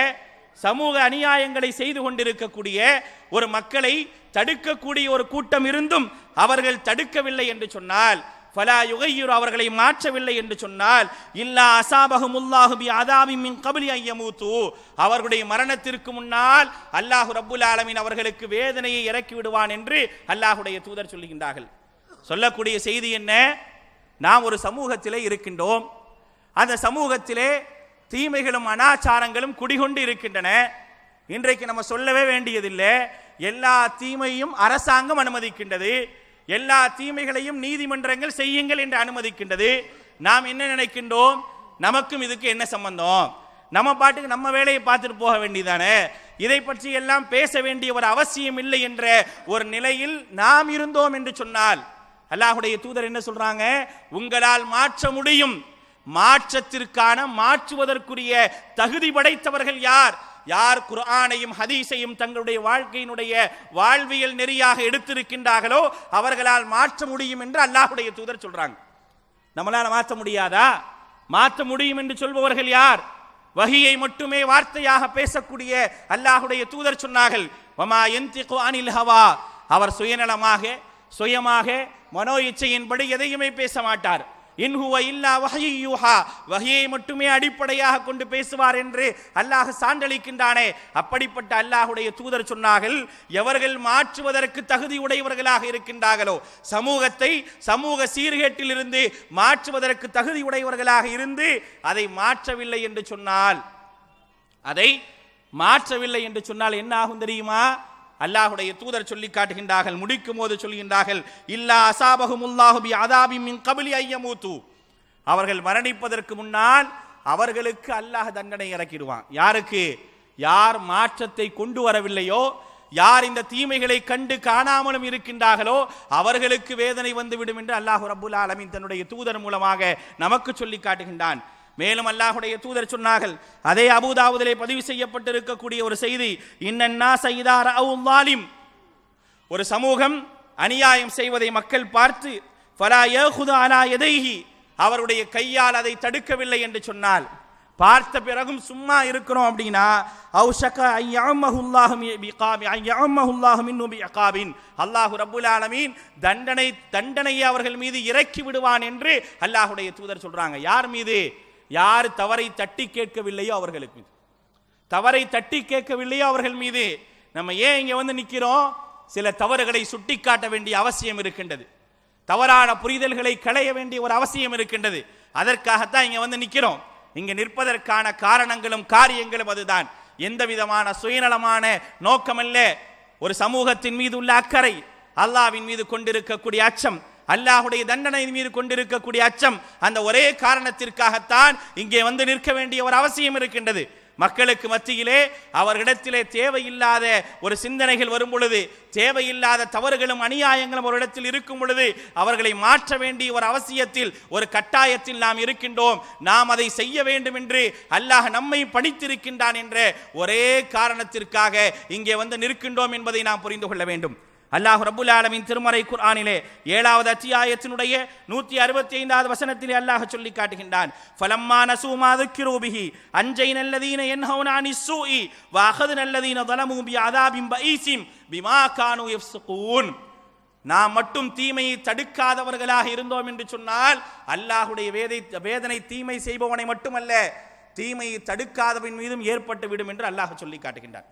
சமூக அநியாயங்களை செய்து கொண்டிருக்கக்கூடிய ஒரு மக்களை தடுக்கக்கூடிய ஒரு கூட்டம் இருந்தும் அவர்கள் தடுக்கவில்லை என்று சொன்னால் ஃபலா யுகையூர் அவர்களை மாற்றவில்லை என்று சொன்னால் இல்லா அசாபகுமுல்லாஹு பி அதாமி மின் கபலி ஐயமூத்து அவர்களுடைய மரணத்திற்கு முன்னால் அல்லாஹு ரப்புல் ஆலமின் அவர்களுக்கு வேதனையை இறக்கி விடுவான் என்று அல்லாஹுடைய தூதர் சொல்லுகின்றார்கள் சொல்லக்கூடிய செய்தி என்ன நாம் ஒரு சமூகத்திலே இருக்கின்றோம் அந்த சமூகத்திலே தீமைகளும் அனாச்சாரங்களும் குடிகொண்டு இருக்கின்றன இன்றைக்கு நம்ம சொல்லவே வேண்டியதில்லை எல்லா தீமையும் அரசாங்கம் அனுமதிக்கின்றது எல்லா தீமைகளையும் நீதிமன்றங்கள் செய்யுங்கள் என்று அனுமதிக்கின்றது நாம் என்ன நினைக்கின்றோம் நமக்கும் இதுக்கு என்ன சம்பந்தம் நம்ம பாட்டுக்கு நம்ம வேலையை பார்த்துட்டு போக வேண்டியதானே இதை பற்றி எல்லாம் பேச வேண்டிய ஒரு அவசியம் இல்லை என்ற ஒரு நிலையில் நாம் இருந்தோம் என்று சொன்னால் அல்லாஹுடைய தூதர் என்ன சொல்றாங்க உங்களால் மாற்ற முடியும் மாற்றத்திற்கான மாற்றுவதற்குரிய தகுதி படைத்தவர்கள் யார் யார் குர்ஆனையும் ஹதீஸையும் தங்களுடைய வாழ்க்கையினுடைய வாழ்வியல் நெறியாக எடுத்திருக்கின்றார்களோ அவர்களால் மாற்ற முடியும் என்று அல்லாஹுடைய தூதர் சொல்றாங்க நம்மளால் மாற்ற முடியாதா மாற்ற முடியும் என்று சொல்பவர்கள் யார் வகியை மட்டுமே வார்த்தையாக பேசக்கூடிய அல்லாஹுடைய தூதர் சொன்னார்கள் வமா ஹவா அவர் சுயநலமாக சுயமாக மனோ இச்சையின்படி எதையுமே பேச மாட்டார் இன்ஹுவ இல்லா வகையூஹா வகையை மட்டுமே அடிப்படையாக கொண்டு பேசுவார் என்று அல்லாஹ் சான்றளிக்கின்றானே அப்படிப்பட்ட அல்லாஹுடைய தூதர் சொன்னார்கள் எவர்கள் மாற்றுவதற்கு தகுதி உடையவர்களாக இருக்கின்றார்களோ சமூகத்தை சமூக சீர்கேட்டிலிருந்து மாற்றுவதற்கு தகுதி உடையவர்களாக இருந்து அதை மாற்றவில்லை என்று சொன்னால் அதை மாற்றவில்லை என்று சொன்னால் என்ன ஆகும் தெரியுமா அல்லாஹுடைய தூதர் சொல்லி காட்டுகின்றார்கள் முடிக்கும் போது சொல்கின்றார்கள் இல்லா அசாபகுமுல்லாஹுபி அதாபிமின் கபிலி ஐயமூத்து அவர்கள் மரணிப்பதற்கு முன்னால் அவர்களுக்கு அல்லாஹ் தண்டனை இறக்கிடுவான் யாருக்கு யார் மாற்றத்தை கொண்டு வரவில்லையோ யார் இந்த தீமைகளை கண்டு காணாமலும் இருக்கின்றார்களோ அவர்களுக்கு வேதனை வந்துவிடும் என்று அல்லாஹு ரபுல்லா அலமின் தன்னுடைய தூதர் மூலமாக நமக்கு சொல்லி காட்டுகின்றான் மேலும் அல்லாஹுடைய தூதர் சொன்னார்கள் அதே அபுதாபுதிலே பதிவு செய்யப்பட்டிருக்கக்கூடிய ஒரு செய்தி இன்னன்னா சைதார் அவுவாலிம் ஒரு சமூகம் அநியாயம் செய்வதை மக்கள் பார்த்து எதைஹி அவருடைய கையால் அதை தடுக்கவில்லை என்று சொன்னால் பார்த்த பிறகும் சும்மா இருக்கிறோம் அப்படின்னா அல்லாஹு ரபுல் ஆலமீன் தண்டனை தண்டனையை அவர்கள் மீது இறக்கி விடுவான் என்று அல்லாஹுடைய தூதர் சொல்றாங்க யார் மீது யார் தவறை தட்டி கேட்கவில்லையோ அவர்களுக்கு தவறை தட்டி கேட்கவில்லையோ அவர்கள் மீது நம்ம ஏன் இங்கே வந்து நிற்கிறோம் சில தவறுகளை சுட்டிக்காட்ட வேண்டிய அவசியம் இருக்கின்றது தவறான புரிதல்களை களைய வேண்டிய ஒரு அவசியம் இருக்கின்றது அதற்காகத்தான் இங்கே வந்து நிற்கிறோம் இங்கே நிற்பதற்கான காரணங்களும் காரியங்களும் அதுதான் எந்த விதமான சுயநலமான நோக்கமல்ல ஒரு சமூகத்தின் மீது உள்ள அக்கறை அல்லாவின் மீது கொண்டிருக்கக்கூடிய அச்சம் அல்லாஹுடைய தண்டனை மீது கொண்டிருக்கக்கூடிய அச்சம் அந்த ஒரே காரணத்திற்காகத்தான் இங்கே வந்து நிற்க வேண்டிய ஒரு அவசியம் இருக்கின்றது மக்களுக்கு மத்தியிலே அவர்களிடத்திலே தேவையில்லாத ஒரு சிந்தனைகள் வரும் பொழுது தேவையில்லாத தவறுகளும் அநியாயங்களும் ஒரு இடத்தில் இருக்கும் பொழுது அவர்களை மாற்ற வேண்டிய ஒரு அவசியத்தில் ஒரு கட்டாயத்தில் நாம் இருக்கின்றோம் நாம் அதை செய்ய வேண்டும் என்று அல்லாஹ் நம்மை படித்திருக்கின்றான் என்ற ஒரே காரணத்திற்காக இங்கே வந்து நிற்கின்றோம் என்பதை நாம் புரிந்து கொள்ள வேண்டும் அல்லாஹ் ரபுல் ஆலமின் திருமறை குர்ஆனிலே ஏழாவது அத்தியாயத்தினுடைய நூத்தி அறுபத்தி ஐந்தாவது வசனத்திலே அல்லாஹ் சொல்லி காட்டுகின்றான் ஃபலம்மா அஞ்சை சூஇ பிமா நாம் மட்டும் தீமையை தடுக்காதவர்களாக இருந்தோம் என்று சொன்னால் அல்லாஹுடைய வேதை வேதனை தீமை செய்பவனை மட்டுமல்ல தீமையை தடுக்காதவன் மீதும் ஏற்பட்டு விடும் என்று அல்லாஹ் சொல்லி காட்டுகின்றான்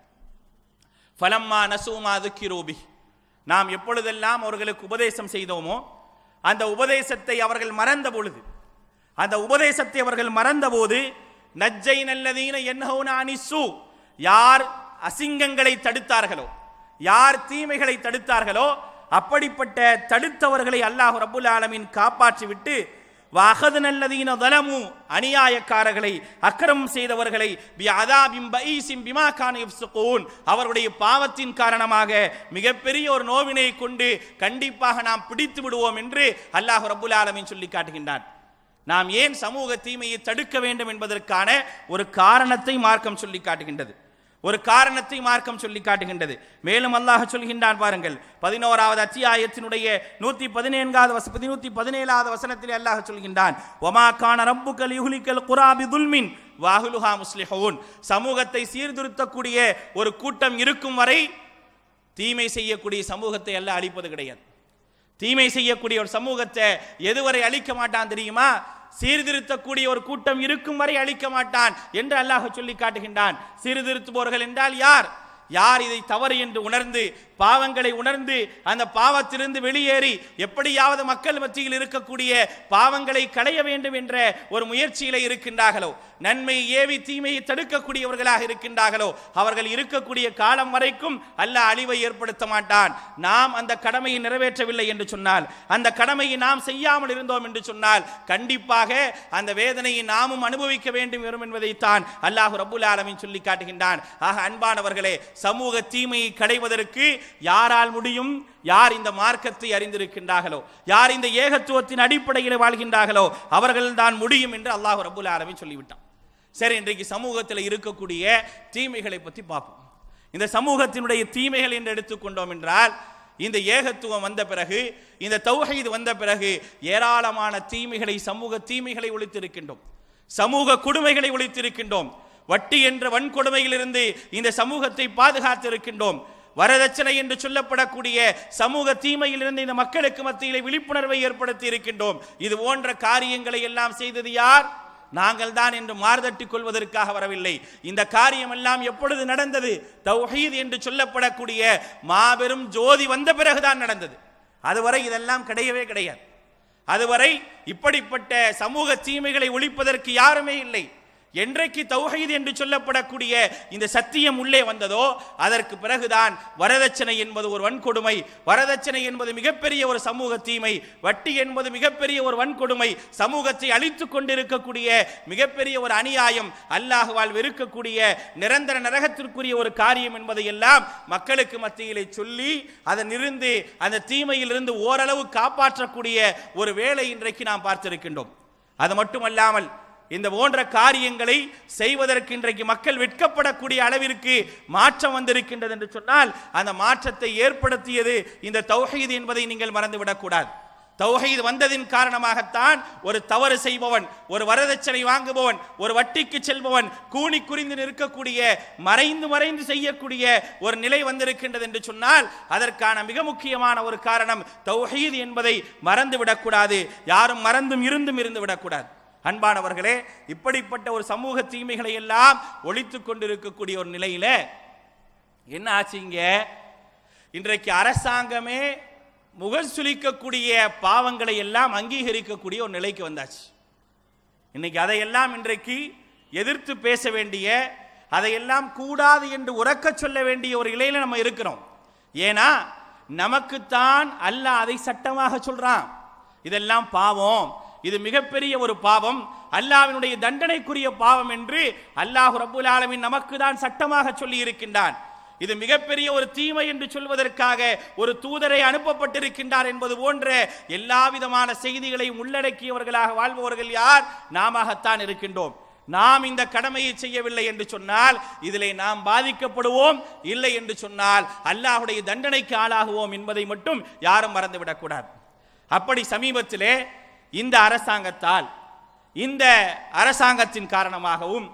பலம்மா நசூமா துக்கிரோபி நாம் எப்பொழுதெல்லாம் அவர்களுக்கு உபதேசம் செய்தோமோ அந்த உபதேசத்தை அவர்கள் மறந்த பொழுது அந்த உபதேசத்தை அவர்கள் மறந்தபோது நஜ்ஜை நல்லதீன யார் அசிங்கங்களை தடுத்தார்களோ யார் தீமைகளை தடுத்தார்களோ அப்படிப்பட்ட தடுத்தவர்களை அல்லாஹ் ரபுல் ஆலமின் காப்பாற்றிவிட்டு அநியாயக்காரர்களை அக்கிரமம் செய்தவர்களை அவருடைய பாவத்தின் காரணமாக மிகப்பெரிய ஒரு நோவினை கொண்டு கண்டிப்பாக நாம் பிடித்து விடுவோம் என்று அல்லாஹ் ரபுல் ஆலமின் சொல்லி காட்டுகின்றான் நாம் ஏன் சமூக தீமையை தடுக்க வேண்டும் என்பதற்கான ஒரு காரணத்தை மார்க்கம் சொல்லி காட்டுகின்றது ஒரு காரணத்தை மார்க்கம் சொல்லி காட்டுகின்றது மேலும் அல்லாஹ் சொல்கின்றான் பாருங்கள் பதினோராவது அத்தியாயத்தினுடைய நூத்தி பதினேழாவது வச நூத்தி பதினேழாவது வசனத்தில் அல்லாஹ் சொல்கின்றான் ஒமா கான ரம்பு யுகுலிக்கல் குராபி துல்மின் வாகுலுஹா முஸ்லிஹூன் சமூகத்தை சீர்திருத்தக்கூடிய ஒரு கூட்டம் இருக்கும் வரை தீமை செய்யக்கூடிய சமூகத்தை எல்லாம் அழிப்பது கிடையாது தீமை செய்யக்கூடிய ஒரு சமூகத்தை எதுவரை அழிக்க மாட்டான் தெரியுமா சீர்திருத்தக்கூடிய ஒரு கூட்டம் இருக்கும் வரை அழிக்க மாட்டான் என்று அல்லாஹ் சொல்லி காட்டுகின்றான் சீர்திருத்துபவர்கள் என்றால் யார் யார் இதை தவறு என்று உணர்ந்து பாவங்களை உணர்ந்து அந்த பாவத்திலிருந்து வெளியேறி எப்படியாவது மக்கள் மத்தியில் இருக்கக்கூடிய பாவங்களை களைய வேண்டும் என்ற ஒரு முயற்சியில இருக்கின்றார்களோ நன்மை ஏவி தீமையை தடுக்கக்கூடியவர்களாக இருக்கின்றார்களோ அவர்கள் இருக்கக்கூடிய காலம் வரைக்கும் அல்ல அழிவை ஏற்படுத்த மாட்டான் நாம் அந்த கடமையை நிறைவேற்றவில்லை என்று சொன்னால் அந்த கடமையை நாம் செய்யாமல் இருந்தோம் என்று சொன்னால் கண்டிப்பாக அந்த வேதனையை நாமும் அனுபவிக்க வேண்டும் வரும் என்பதைத்தான் அல்லாஹு ரபுல் ஆலமின் சொல்லி காட்டுகின்றான் ஆக அன்பானவர்களே சமூக தீமையை களைவதற்கு யாரால் முடியும் யார் இந்த மார்க்கத்தை அறிந்திருக்கின்றார்களோ யார் இந்த ஏகத்துவத்தின் அடிப்படையில் வாழ்கின்றார்களோ அவர்கள்தான் முடியும் என்று அல்லாஹ் ரபுல் ஆலமின் சொல்லிவிட்டான் சரி இன்றைக்கு சமூகத்தில் இருக்கக்கூடிய தீமைகளை பற்றி பார்ப்போம் இந்த சமூகத்தினுடைய தீமைகள் என்று எடுத்துக்கொண்டோம் என்றால் இந்த ஏகத்துவம் வந்த பிறகு இந்த தௌஹீது வந்த பிறகு ஏராளமான தீமைகளை சமூக தீமைகளை ஒழித்திருக்கின்றோம் சமூக கொடுமைகளை ஒழித்திருக்கின்றோம் வட்டி என்ற வன்கொடுமையிலிருந்து இந்த சமூகத்தை பாதுகாத்திருக்கின்றோம் வரதட்சணை என்று சொல்லப்படக்கூடிய சமூக தீமையிலிருந்து இந்த மக்களுக்கு மத்தியில் விழிப்புணர்வை ஏற்படுத்தி இருக்கின்றோம் இது போன்ற காரியங்களை எல்லாம் செய்தது யார் நாங்கள் தான் என்று மார்தட்டி கொள்வதற்காக வரவில்லை இந்த காரியம் எல்லாம் எப்பொழுது நடந்தது தௌஹீத் என்று சொல்லப்படக்கூடிய மாபெரும் ஜோதி வந்த பிறகுதான் நடந்தது அதுவரை இதெல்லாம் கிடையவே கிடையாது அதுவரை இப்படிப்பட்ட சமூக தீமைகளை ஒழிப்பதற்கு யாருமே இல்லை என்றைக்கு தௌஹீத் என்று சொல்லப்படக்கூடிய இந்த சத்தியம் உள்ளே வந்ததோ அதற்கு பிறகுதான் வரதட்சணை என்பது ஒரு வன்கொடுமை வரதட்சணை என்பது மிகப்பெரிய ஒரு சமூக தீமை வட்டி என்பது மிகப்பெரிய ஒரு வன்கொடுமை சமூகத்தை அழித்து கொண்டிருக்கக்கூடிய மிகப்பெரிய ஒரு அநியாயம் அல்லாஹுவால் வெறுக்கக்கூடிய நிரந்தர நரகத்திற்குரிய ஒரு காரியம் என்பதை எல்லாம் மக்களுக்கு மத்தியிலே சொல்லி அதனிருந்து அந்த தீமையிலிருந்து ஓரளவு காப்பாற்றக்கூடிய ஒரு வேலை இன்றைக்கு நாம் பார்த்திருக்கின்றோம் அது மட்டுமல்லாமல் இந்த போன்ற காரியங்களை செய்வதற்கு இன்றைக்கு மக்கள் வெட்கப்படக்கூடிய அளவிற்கு மாற்றம் வந்திருக்கின்றது என்று சொன்னால் அந்த மாற்றத்தை ஏற்படுத்தியது இந்த தௌஹீது என்பதை நீங்கள் மறந்துவிடக்கூடாது தௌஹீத் வந்ததின் காரணமாகத்தான் ஒரு தவறு செய்பவன் ஒரு வரதட்சணை வாங்குபவன் ஒரு வட்டிக்கு செல்பவன் கூணி குறிந்து நிற்கக்கூடிய மறைந்து மறைந்து செய்யக்கூடிய ஒரு நிலை வந்திருக்கின்றது என்று சொன்னால் அதற்கான மிக முக்கியமான ஒரு காரணம் தௌஹீத் என்பதை மறந்துவிடக்கூடாது யாரும் மறந்தும் இருந்தும் இருந்து விடக்கூடாது அன்பானவர்களே இப்படிப்பட்ட ஒரு சமூக தீமைகளை எல்லாம் ஒழித்து கொண்டிருக்கக்கூடிய ஒரு நிலையில என்ன ஆச்சுங்க இன்றைக்கு அரசாங்கமே முகம் சுழிக்கக்கூடிய பாவங்களை எல்லாம் அங்கீகரிக்கக்கூடிய ஒரு நிலைக்கு வந்தாச்சு இன்னைக்கு அதையெல்லாம் இன்றைக்கு எதிர்த்து பேச வேண்டிய அதையெல்லாம் கூடாது என்று உறக்க சொல்ல வேண்டிய ஒரு இலையில நம்ம இருக்கிறோம் ஏன்னா நமக்குத்தான் அல்ல அதை சட்டமாக சொல்றான் இதெல்லாம் பாவம் இது மிகப்பெரிய ஒரு பாவம் அல்லாவினுடைய தண்டனைக்குரிய பாவம் என்று அல்லாஹு ரபுல் ஆலமின் நமக்கு தான் சட்டமாக சொல்லி இருக்கின்றான் இது மிகப்பெரிய ஒரு தீமை என்று சொல்வதற்காக ஒரு தூதரை அனுப்பப்பட்டிருக்கின்றார் என்பது போன்ற எல்லா விதமான செய்திகளையும் உள்ளடக்கியவர்களாக வாழ்பவர்கள் யார் நாமத்தான் இருக்கின்றோம் நாம் இந்த கடமையை செய்யவில்லை என்று சொன்னால் இதிலே நாம் பாதிக்கப்படுவோம் இல்லை என்று சொன்னால் அல்லாஹுடைய தண்டனைக்கு ஆளாகுவோம் என்பதை மட்டும் யாரும் மறந்துவிடக்கூடாது அப்படி சமீபத்திலே இந்த அரசாங்கத்தால் இந்த அரசாங்கத்தின் காரணமாகவும்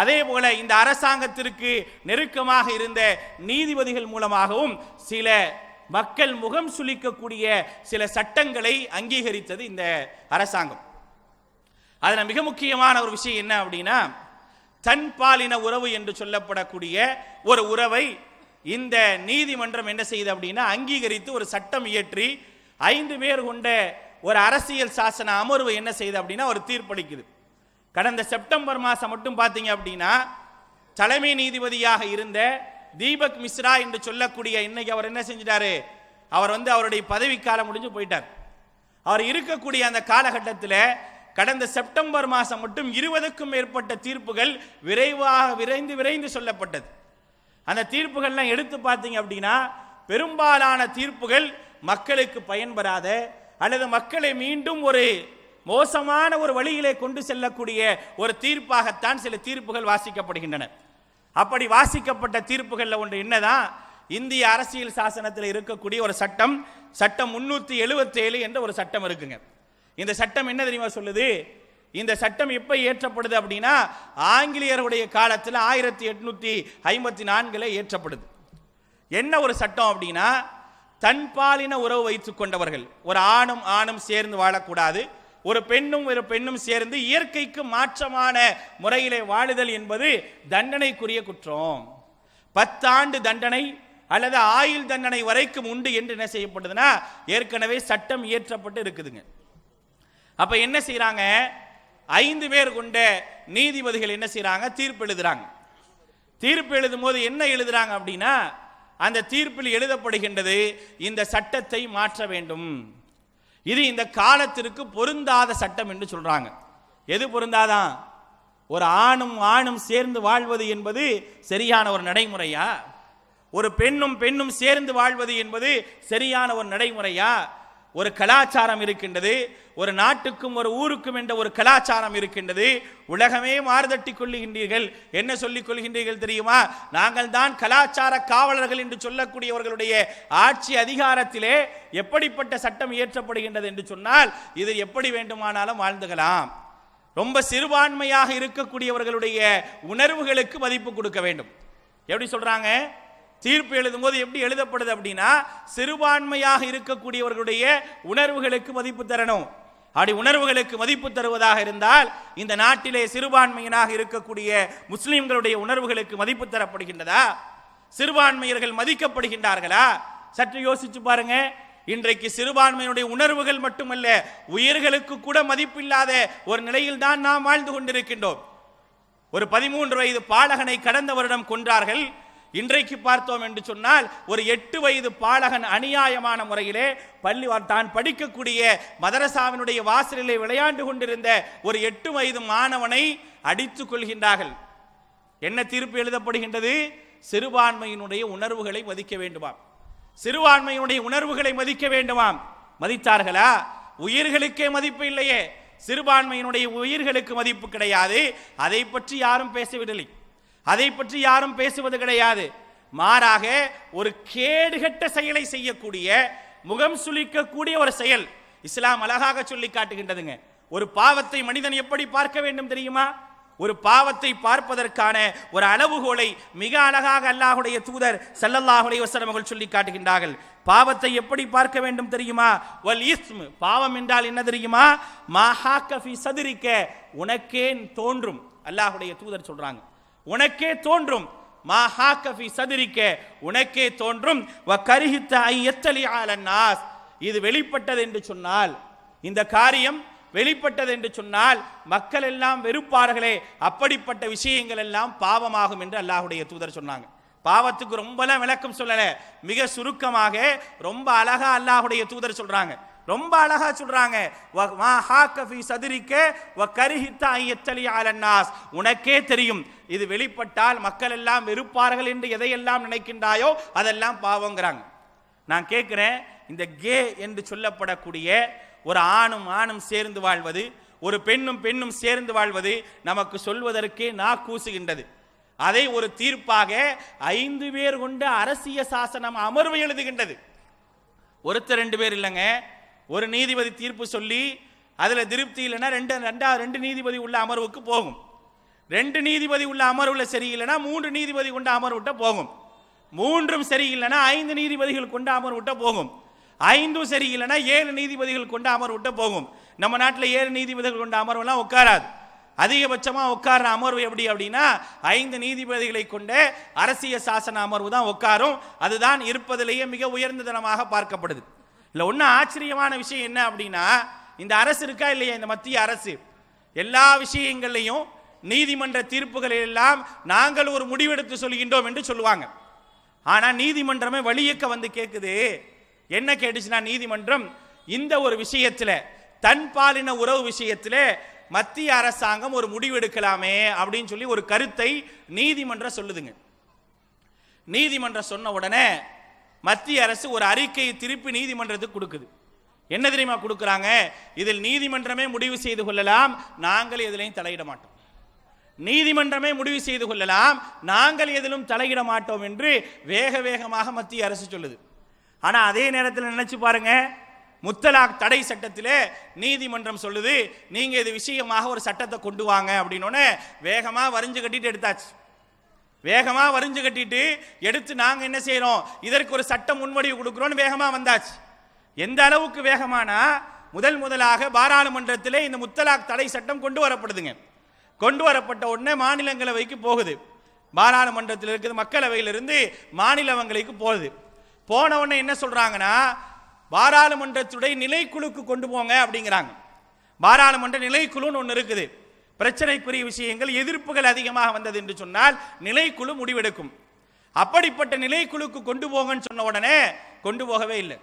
அதே போல இந்த அரசாங்கத்திற்கு நெருக்கமாக இருந்த நீதிபதிகள் மூலமாகவும் சில மக்கள் முகம் சுளிக்கக்கூடிய சில சட்டங்களை அங்கீகரித்தது இந்த அரசாங்கம் அதில் மிக முக்கியமான ஒரு விஷயம் என்ன அப்படின்னா தன்பாலின உறவு என்று சொல்லப்படக்கூடிய ஒரு உறவை இந்த நீதிமன்றம் என்ன செய்யுது அப்படின்னா அங்கீகரித்து ஒரு சட்டம் இயற்றி ஐந்து பேர் கொண்ட ஒரு அரசியல் சாசன அமர்வு என்ன செய்யுது அப்படின்னா ஒரு தீர்ப்பளிக்குது கடந்த செப்டம்பர் மாதம் மட்டும் பார்த்தீங்க அப்படின்னா தலைமை நீதிபதியாக இருந்த தீபக் மிஸ்ரா என்று சொல்லக்கூடிய இன்னைக்கு அவர் என்ன செஞ்சிட்டாரு அவர் வந்து அவருடைய பதவிக்காலம் முடிஞ்சு போயிட்டார் அவர் இருக்கக்கூடிய அந்த காலகட்டத்தில் கடந்த செப்டம்பர் மாதம் மட்டும் இருபதுக்கும் மேற்பட்ட தீர்ப்புகள் விரைவாக விரைந்து விரைந்து சொல்லப்பட்டது அந்த தீர்ப்புகள்லாம் எடுத்து பார்த்தீங்க அப்படின்னா பெரும்பாலான தீர்ப்புகள் மக்களுக்கு பயன்பெறாத அல்லது மக்களை மீண்டும் ஒரு மோசமான ஒரு வழியிலே கொண்டு செல்லக்கூடிய ஒரு தீர்ப்பாகத்தான் சில தீர்ப்புகள் வாசிக்கப்படுகின்றன அப்படி வாசிக்கப்பட்ட தீர்ப்புகளில் ஒன்று என்னதான் இந்திய அரசியல் சாசனத்தில் இருக்கக்கூடிய ஒரு சட்டம் சட்டம் முன்னூற்றி எழுபத்தேழு என்ற ஒரு சட்டம் இருக்குங்க இந்த சட்டம் என்ன தெரியுமா சொல்லுது இந்த சட்டம் எப்போ ஏற்றப்படுது அப்படின்னா ஆங்கிலேயருடைய காலத்தில் ஆயிரத்தி எட்நூற்றி ஐம்பத்தி நான்கில் ஏற்றப்படுது என்ன ஒரு சட்டம் அப்படின்னா தன்பாலின உறவு வைத்துக் கொண்டவர்கள் ஒரு ஆணும் ஆணும் சேர்ந்து வாழக்கூடாது ஒரு பெண்ணும் ஒரு பெண்ணும் சேர்ந்து இயற்கைக்கு மாற்றமான முறையிலே வாழுதல் என்பது தண்டனைக்குரிய குற்றம் பத்தாண்டு தண்டனை அல்லது ஆயுள் தண்டனை வரைக்கும் உண்டு என்று என்ன செய்யப்படுதுன்னா ஏற்கனவே சட்டம் இயற்றப்பட்டு இருக்குதுங்க அப்ப என்ன செய்யறாங்க ஐந்து பேர் கொண்ட நீதிபதிகள் என்ன செய்யறாங்க தீர்ப்பு எழுதுறாங்க தீர்ப்பு எழுதும் போது என்ன எழுதுறாங்க அப்படின்னா அந்த தீர்ப்பில் எழுதப்படுகின்றது இந்த சட்டத்தை மாற்ற வேண்டும் இது இந்த காலத்திற்கு பொருந்தாத சட்டம் என்று சொல்றாங்க எது பொருந்தாதான் ஒரு ஆணும் ஆணும் சேர்ந்து வாழ்வது என்பது சரியான ஒரு நடைமுறையா ஒரு பெண்ணும் பெண்ணும் சேர்ந்து வாழ்வது என்பது சரியான ஒரு நடைமுறையா ஒரு கலாச்சாரம் இருக்கின்றது ஒரு நாட்டுக்கும் ஒரு ஊருக்கும் என்ற ஒரு கலாச்சாரம் இருக்கின்றது உலகமே மாறுதட்டி கொள்ளுகின்றீர்கள் என்ன சொல்லிக் கொள்கின்றீர்கள் தெரியுமா நாங்கள் தான் கலாச்சார காவலர்கள் என்று சொல்லக்கூடியவர்களுடைய ஆட்சி அதிகாரத்திலே எப்படிப்பட்ட சட்டம் இயற்றப்படுகின்றது என்று சொன்னால் இது எப்படி வேண்டுமானாலும் வாழ்ந்துகலாம் ரொம்ப சிறுபான்மையாக இருக்கக்கூடியவர்களுடைய உணர்வுகளுக்கு மதிப்பு கொடுக்க வேண்டும் எப்படி சொல்றாங்க தீர்ப்பு எழுதும்போது எப்படி எழுதப்படுது அப்படின்னா சிறுபான்மையாக இருக்கக்கூடியவர்களுடைய உணர்வுகளுக்கு மதிப்பு தரணும் அப்படி உணர்வுகளுக்கு மதிப்பு தருவதாக இருந்தால் இந்த நாட்டிலே சிறுபான்மையினாக இருக்கக்கூடிய முஸ்லிம்களுடைய உணர்வுகளுக்கு மதிப்பு தரப்படுகின்றதா சிறுபான்மையர்கள் மதிக்கப்படுகின்றார்களா சற்று யோசிச்சு பாருங்க இன்றைக்கு சிறுபான்மையினுடைய உணர்வுகள் மட்டுமல்ல உயிர்களுக்கு கூட மதிப்பில்லாத ஒரு நிலையில் தான் நாம் வாழ்ந்து கொண்டிருக்கின்றோம் ஒரு பதிமூன்று வயது பாலகனை கடந்த வருடம் கொன்றார்கள் இன்றைக்கு பார்த்தோம் என்று சொன்னால் ஒரு எட்டு வயது பாலகன் அநியாயமான முறையிலே பள்ளி தான் படிக்கக்கூடிய மதரசாவினுடைய வாசலிலே விளையாண்டு கொண்டிருந்த ஒரு எட்டு வயது மாணவனை அடித்துக் கொள்கின்றார்கள் என்ன தீர்ப்பு எழுதப்படுகின்றது சிறுபான்மையினுடைய உணர்வுகளை மதிக்க வேண்டுமாம் சிறுபான்மையினுடைய உணர்வுகளை மதிக்க வேண்டுமாம் மதித்தார்களா உயிர்களுக்கே மதிப்பு இல்லையே சிறுபான்மையினுடைய உயிர்களுக்கு மதிப்பு கிடையாது அதை பற்றி யாரும் பேசவிடலை அதை பற்றி யாரும் பேசுவது கிடையாது மாறாக ஒரு கேடுகட்ட செயலை செய்யக்கூடிய முகம் சுழிக்கக்கூடிய ஒரு செயல் இஸ்லாம் அழகாக சொல்லி காட்டுகின்றதுங்க ஒரு பாவத்தை மனிதன் எப்படி பார்க்க வேண்டும் தெரியுமா ஒரு பாவத்தை பார்ப்பதற்கான ஒரு அளவுகோலை மிக அழகாக அல்லாஹுடைய தூதர் சல்லல்லாஹுடைய வசனமகள் சொல்லி காட்டுகின்றார்கள் பாவத்தை எப்படி பார்க்க வேண்டும் தெரியுமா வல் இஸ்ம் பாவம் என்றால் என்ன தெரியுமா மஹா கஃபி சதிரிக்க உனக்கேன் தோன்றும் அல்லாஹுடைய தூதர் சொல்றாங்க உனக்கே தோன்றும் மா ஹாக்கஃபி சதுரிக்க உனக்கே தோன்றும் வ கருகித்த ஆலன்னாஸ் இது வெளிப்பட்டது என்று சொன்னால் இந்த காரியம் வெளிப்பட்டது என்று சொன்னால் மக்கள் எல்லாம் வெறுப்பார்களே அப்படிப்பட்ட விஷயங்கள் எல்லாம் பாவமாகும் என்று அல்லாஹுடைய தூதர் சொன்னாங்க பாவத்துக்கு ரொம்பலாம் விளக்கம் சொல்லலை மிக சுருக்கமாக ரொம்ப அழகா அல்லாஹுடைய தூதர் சொல்றாங்க ரொம்ப அழகா சொல்றாங்க மா சதுரிக்க வ ஐயத்தலி உனக்கே தெரியும் இது வெளிப்பட்டால் மக்கள் எல்லாம் வெறுப்பார்கள் என்று எதையெல்லாம் நினைக்கின்றாயோ அதெல்லாம் பாவங்கிறாங்க நான் கேட்குறேன் இந்த கே என்று சொல்லப்படக்கூடிய ஒரு ஆணும் ஆணும் சேர்ந்து வாழ்வது ஒரு பெண்ணும் பெண்ணும் சேர்ந்து வாழ்வது நமக்கு சொல்வதற்கே நான் கூசுகின்றது அதை ஒரு தீர்ப்பாக ஐந்து பேர் கொண்ட அரசியல் சாசனம் அமர்வு எழுதுகின்றது ஒருத்தர் ரெண்டு பேர் இல்லைங்க ஒரு நீதிபதி தீர்ப்பு சொல்லி அதில் திருப்தி இல்லைன்னா ரெண்டு ரெண்டா ரெண்டு நீதிபதி உள்ள அமர்வுக்கு போகும் ரெண்டு நீதிபதி உள்ள அமர்வில் சரியில்லைன்னா மூன்று நீதிபதி கொண்ட அமர்வுட்ட போகும் மூன்றும் சரியில்லைன்னா ஐந்து நீதிபதிகள் கொண்ட அமர்வுட்ட போகும் ஐந்தும் சரியில்லைன்னா ஏழு நீதிபதிகள் கொண்ட அமர்வுட்ட போகும் நம்ம நாட்டில் ஏழு நீதிபதிகள் கொண்ட அமர்வெல்லாம் உட்காராது அதிகபட்சமாக உட்கார அமர்வு எப்படி அப்படின்னா ஐந்து நீதிபதிகளை கொண்ட அரசியல் சாசன அமர்வு தான் உட்காரும் அதுதான் இருப்பதிலேயே மிக உயர்ந்த தனமாக பார்க்கப்படுது இல்லை ஒன்றும் ஆச்சரியமான விஷயம் என்ன அப்படின்னா இந்த அரசு இருக்கா இல்லையா இந்த மத்திய அரசு எல்லா விஷயங்கள்லையும் நீதிமன்ற தீர்ப்புகள் எல்லாம் நாங்கள் ஒரு முடிவெடுத்து சொல்கின்றோம் என்று சொல்லுவாங்க ஆனால் நீதிமன்றமே வழியக்க வந்து கேட்குது என்ன கேட்டுச்சுன்னா நீதிமன்றம் இந்த ஒரு விஷயத்தில் பாலின உறவு விஷயத்தில் மத்திய அரசாங்கம் ஒரு முடிவெடுக்கலாமே அப்படின்னு சொல்லி ஒரு கருத்தை நீதிமன்றம் சொல்லுதுங்க நீதிமன்றம் சொன்ன உடனே மத்திய அரசு ஒரு அறிக்கையை திருப்பி நீதிமன்றத்துக்கு கொடுக்குது என்ன தெரியுமா கொடுக்குறாங்க இதில் நீதிமன்றமே முடிவு செய்து கொள்ளலாம் நாங்கள் எதிலையும் தலையிட மாட்டோம் நீதிமன்றமே முடிவு செய்து கொள்ளலாம் நாங்கள் எதிலும் தலையிட மாட்டோம் என்று வேக வேகமாக மத்திய அரசு சொல்லுது ஆனால் அதே நேரத்தில் நினைச்சு பாருங்க முத்தலாக் தடை சட்டத்திலே நீதிமன்றம் சொல்லுது நீங்கள் இது விஷயமாக ஒரு சட்டத்தை கொண்டு வாங்க அப்படின்னு வேகமாக வரைஞ்சு கட்டிட்டு எடுத்தாச்சு வேகமாக வரிஞ்சு கட்டிட்டு எடுத்து நாங்கள் என்ன செய்கிறோம் இதற்கு ஒரு சட்ட முன்வடிவு கொடுக்குறோன்னு வேகமாக வந்தாச்சு எந்த அளவுக்கு வேகமானா முதல் முதலாக பாராளுமன்றத்தில் இந்த முத்தலாக் தடை சட்டம் கொண்டு வரப்படுதுங்க கொண்டு வரப்பட்ட உடனே மாநிலங்களவைக்கு போகுது பாராளுமன்றத்தில் இருக்கிற மக்களவையிலிருந்து மாநிலங்களவைக்கு போகுது போன உடனே என்ன சொல்கிறாங்கன்னா பாராளுமன்றத்துடைய நிலைக்குழுக்கு கொண்டு போங்க அப்படிங்கிறாங்க பாராளுமன்ற நிலைக்குழுன்னு ஒன்று இருக்குது பிரச்சனைக்குரிய விஷயங்கள் எதிர்ப்புகள் அதிகமாக வந்தது என்று சொன்னால் நிலைக்குழு முடிவெடுக்கும் அப்படிப்பட்ட நிலைக்குழுக்கு கொண்டு போகன்னு சொன்ன உடனே கொண்டு போகவே இல்லை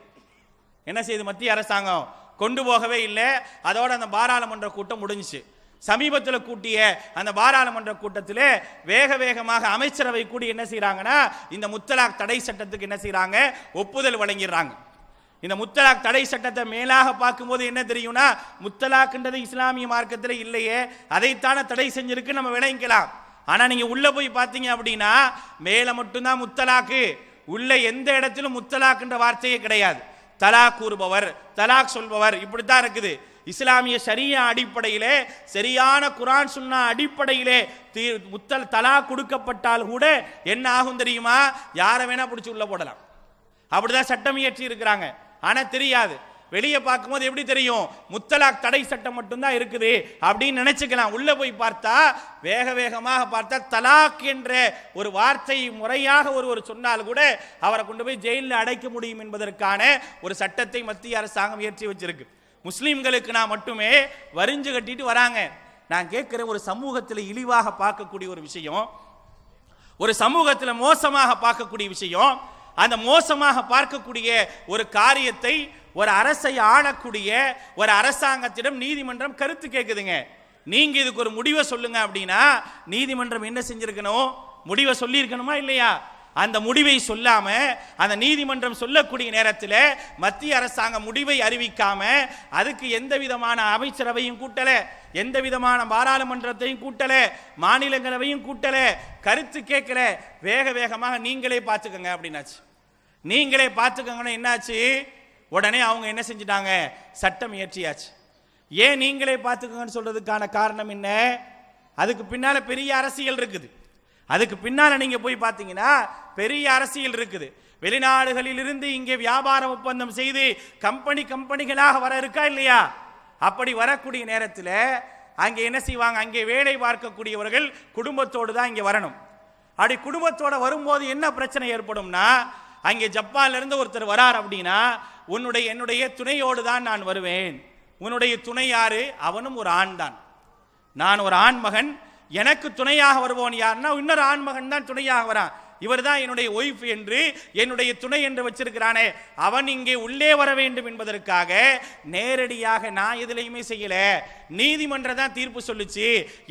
என்ன செய்யுது மத்திய அரசாங்கம் கொண்டு போகவே இல்லை அதோட அந்த பாராளுமன்ற கூட்டம் முடிஞ்சிச்சு சமீபத்தில் கூட்டிய அந்த பாராளுமன்ற கூட்டத்தில் வேக வேகமாக அமைச்சரவை கூடி என்ன செய்கிறாங்கன்னா இந்த முத்தலாக் தடை சட்டத்துக்கு என்ன செய்கிறாங்க ஒப்புதல் வழங்கிடுறாங்க இந்த முத்தலாக் தடை சட்டத்தை மேலாக பார்க்கும்போது என்ன தெரியும்னா முத்தலாக்ன்றது இஸ்லாமிய மார்க்கத்தில் இல்லையே அதைத்தான தடை செஞ்சிருக்கு நம்ம விளங்கிக்கலாம் ஆனால் நீங்கள் உள்ளே போய் பார்த்தீங்க அப்படின்னா மேலே மட்டும்தான் முத்தலாக்கு உள்ளே எந்த இடத்திலும் முத்தலாக்குன்ற வார்த்தையே கிடையாது தலாக் கூறுபவர் தலாக் சொல்பவர் இப்படி தான் இருக்குது இஸ்லாமிய சரியா அடிப்படையிலே சரியான குரான் சுன்னா அடிப்படையிலே தீ முத்தல் தலா கொடுக்கப்பட்டால் கூட என்ன ஆகும் தெரியுமா யாரை வேணா பிடிச்சி உள்ள போடலாம் அப்படிதான் சட்டம் இயற்றி இருக்கிறாங்க ஆனால் தெரியாது வெளியே பார்க்கும்போது எப்படி தெரியும் முத்தலாக் தடை சட்டம் மட்டும்தான் இருக்குது அப்படின்னு நினச்சிக்கலாம் உள்ளே போய் பார்த்தா வேக வேகமாக பார்த்தா தலாக் என்ற ஒரு வார்த்தை முறையாக ஒருவர் சொன்னால் கூட அவரை கொண்டு போய் ஜெயிலில் அடைக்க முடியும் என்பதற்கான ஒரு சட்டத்தை மத்திய அரசாங்கம் இயற்றி வச்சிருக்கு முஸ்லீம்களுக்கு நான் மட்டுமே வரிஞ்சு கட்டிட்டு வராங்க நான் கேட்குற ஒரு சமூகத்தில் இழிவாக பார்க்கக்கூடிய ஒரு விஷயம் ஒரு சமூகத்தில் மோசமாக பார்க்கக்கூடிய விஷயம் அந்த மோசமாக பார்க்கக்கூடிய ஒரு காரியத்தை ஒரு அரசை ஆளக்கூடிய ஒரு அரசாங்கத்திடம் நீதிமன்றம் கருத்து கேட்குதுங்க நீங்கள் இதுக்கு ஒரு முடிவை சொல்லுங்க அப்படின்னா நீதிமன்றம் என்ன செஞ்சிருக்கணும் முடிவை சொல்லியிருக்கணுமா இல்லையா அந்த முடிவை சொல்லாம அந்த நீதிமன்றம் சொல்லக்கூடிய நேரத்தில் மத்திய அரசாங்கம் முடிவை அறிவிக்காம அதுக்கு எந்த விதமான அமைச்சரவையும் கூட்டல எந்த விதமான பாராளுமன்றத்தையும் கூட்டல மாநிலங்களவையும் கூட்டல கருத்து கேட்கல வேக வேகமாக நீங்களே பார்த்துக்கங்க அப்படின்னாச்சு நீங்களே பார்த்துக்கங்கன்னு என்னாச்சு உடனே அவங்க என்ன செஞ்சிட்டாங்க சட்டம் இயற்றியாச்சு ஏன் நீங்களே பார்த்துக்கங்கன்னு சொல்றதுக்கான காரணம் என்ன அதுக்கு பின்னால பெரிய அரசியல் இருக்குது அதுக்கு பின்னால் நீங்கள் போய் பார்த்தீங்கன்னா பெரிய அரசியல் இருக்குது வெளிநாடுகளிலிருந்து இங்கே வியாபார ஒப்பந்தம் செய்து கம்பெனி கம்பெனிகளாக வர இருக்கா இல்லையா அப்படி வரக்கூடிய நேரத்தில் அங்கே என்ன செய்வாங்க அங்கே வேலை பார்க்கக்கூடியவர்கள் குடும்பத்தோடு தான் இங்கே வரணும் அப்படி குடும்பத்தோடு வரும்போது என்ன பிரச்சனை ஏற்படும்னா அங்கே ஜப்பான்லேருந்து ஒருத்தர் வரார் அப்படின்னா உன்னுடைய என்னுடைய துணையோடு தான் நான் வருவேன் உன்னுடைய துணை யாரு அவனும் ஒரு ஆண் தான் நான் ஒரு ஆண் மகன் எனக்கு துணையாக வருவோன் யாருன்னா இன்னொரு ஆண்மகன் தான் துணையாக வரான் இவர் தான் என்னுடைய ஒய்ஃப் என்று என்னுடைய துணை என்று வச்சிருக்கிறானே அவன் இங்கே உள்ளே வர வேண்டும் என்பதற்காக நேரடியாக நான் எதுலையுமே செய்யல நீதிமன்றம் தான் தீர்ப்பு சொல்லுச்சு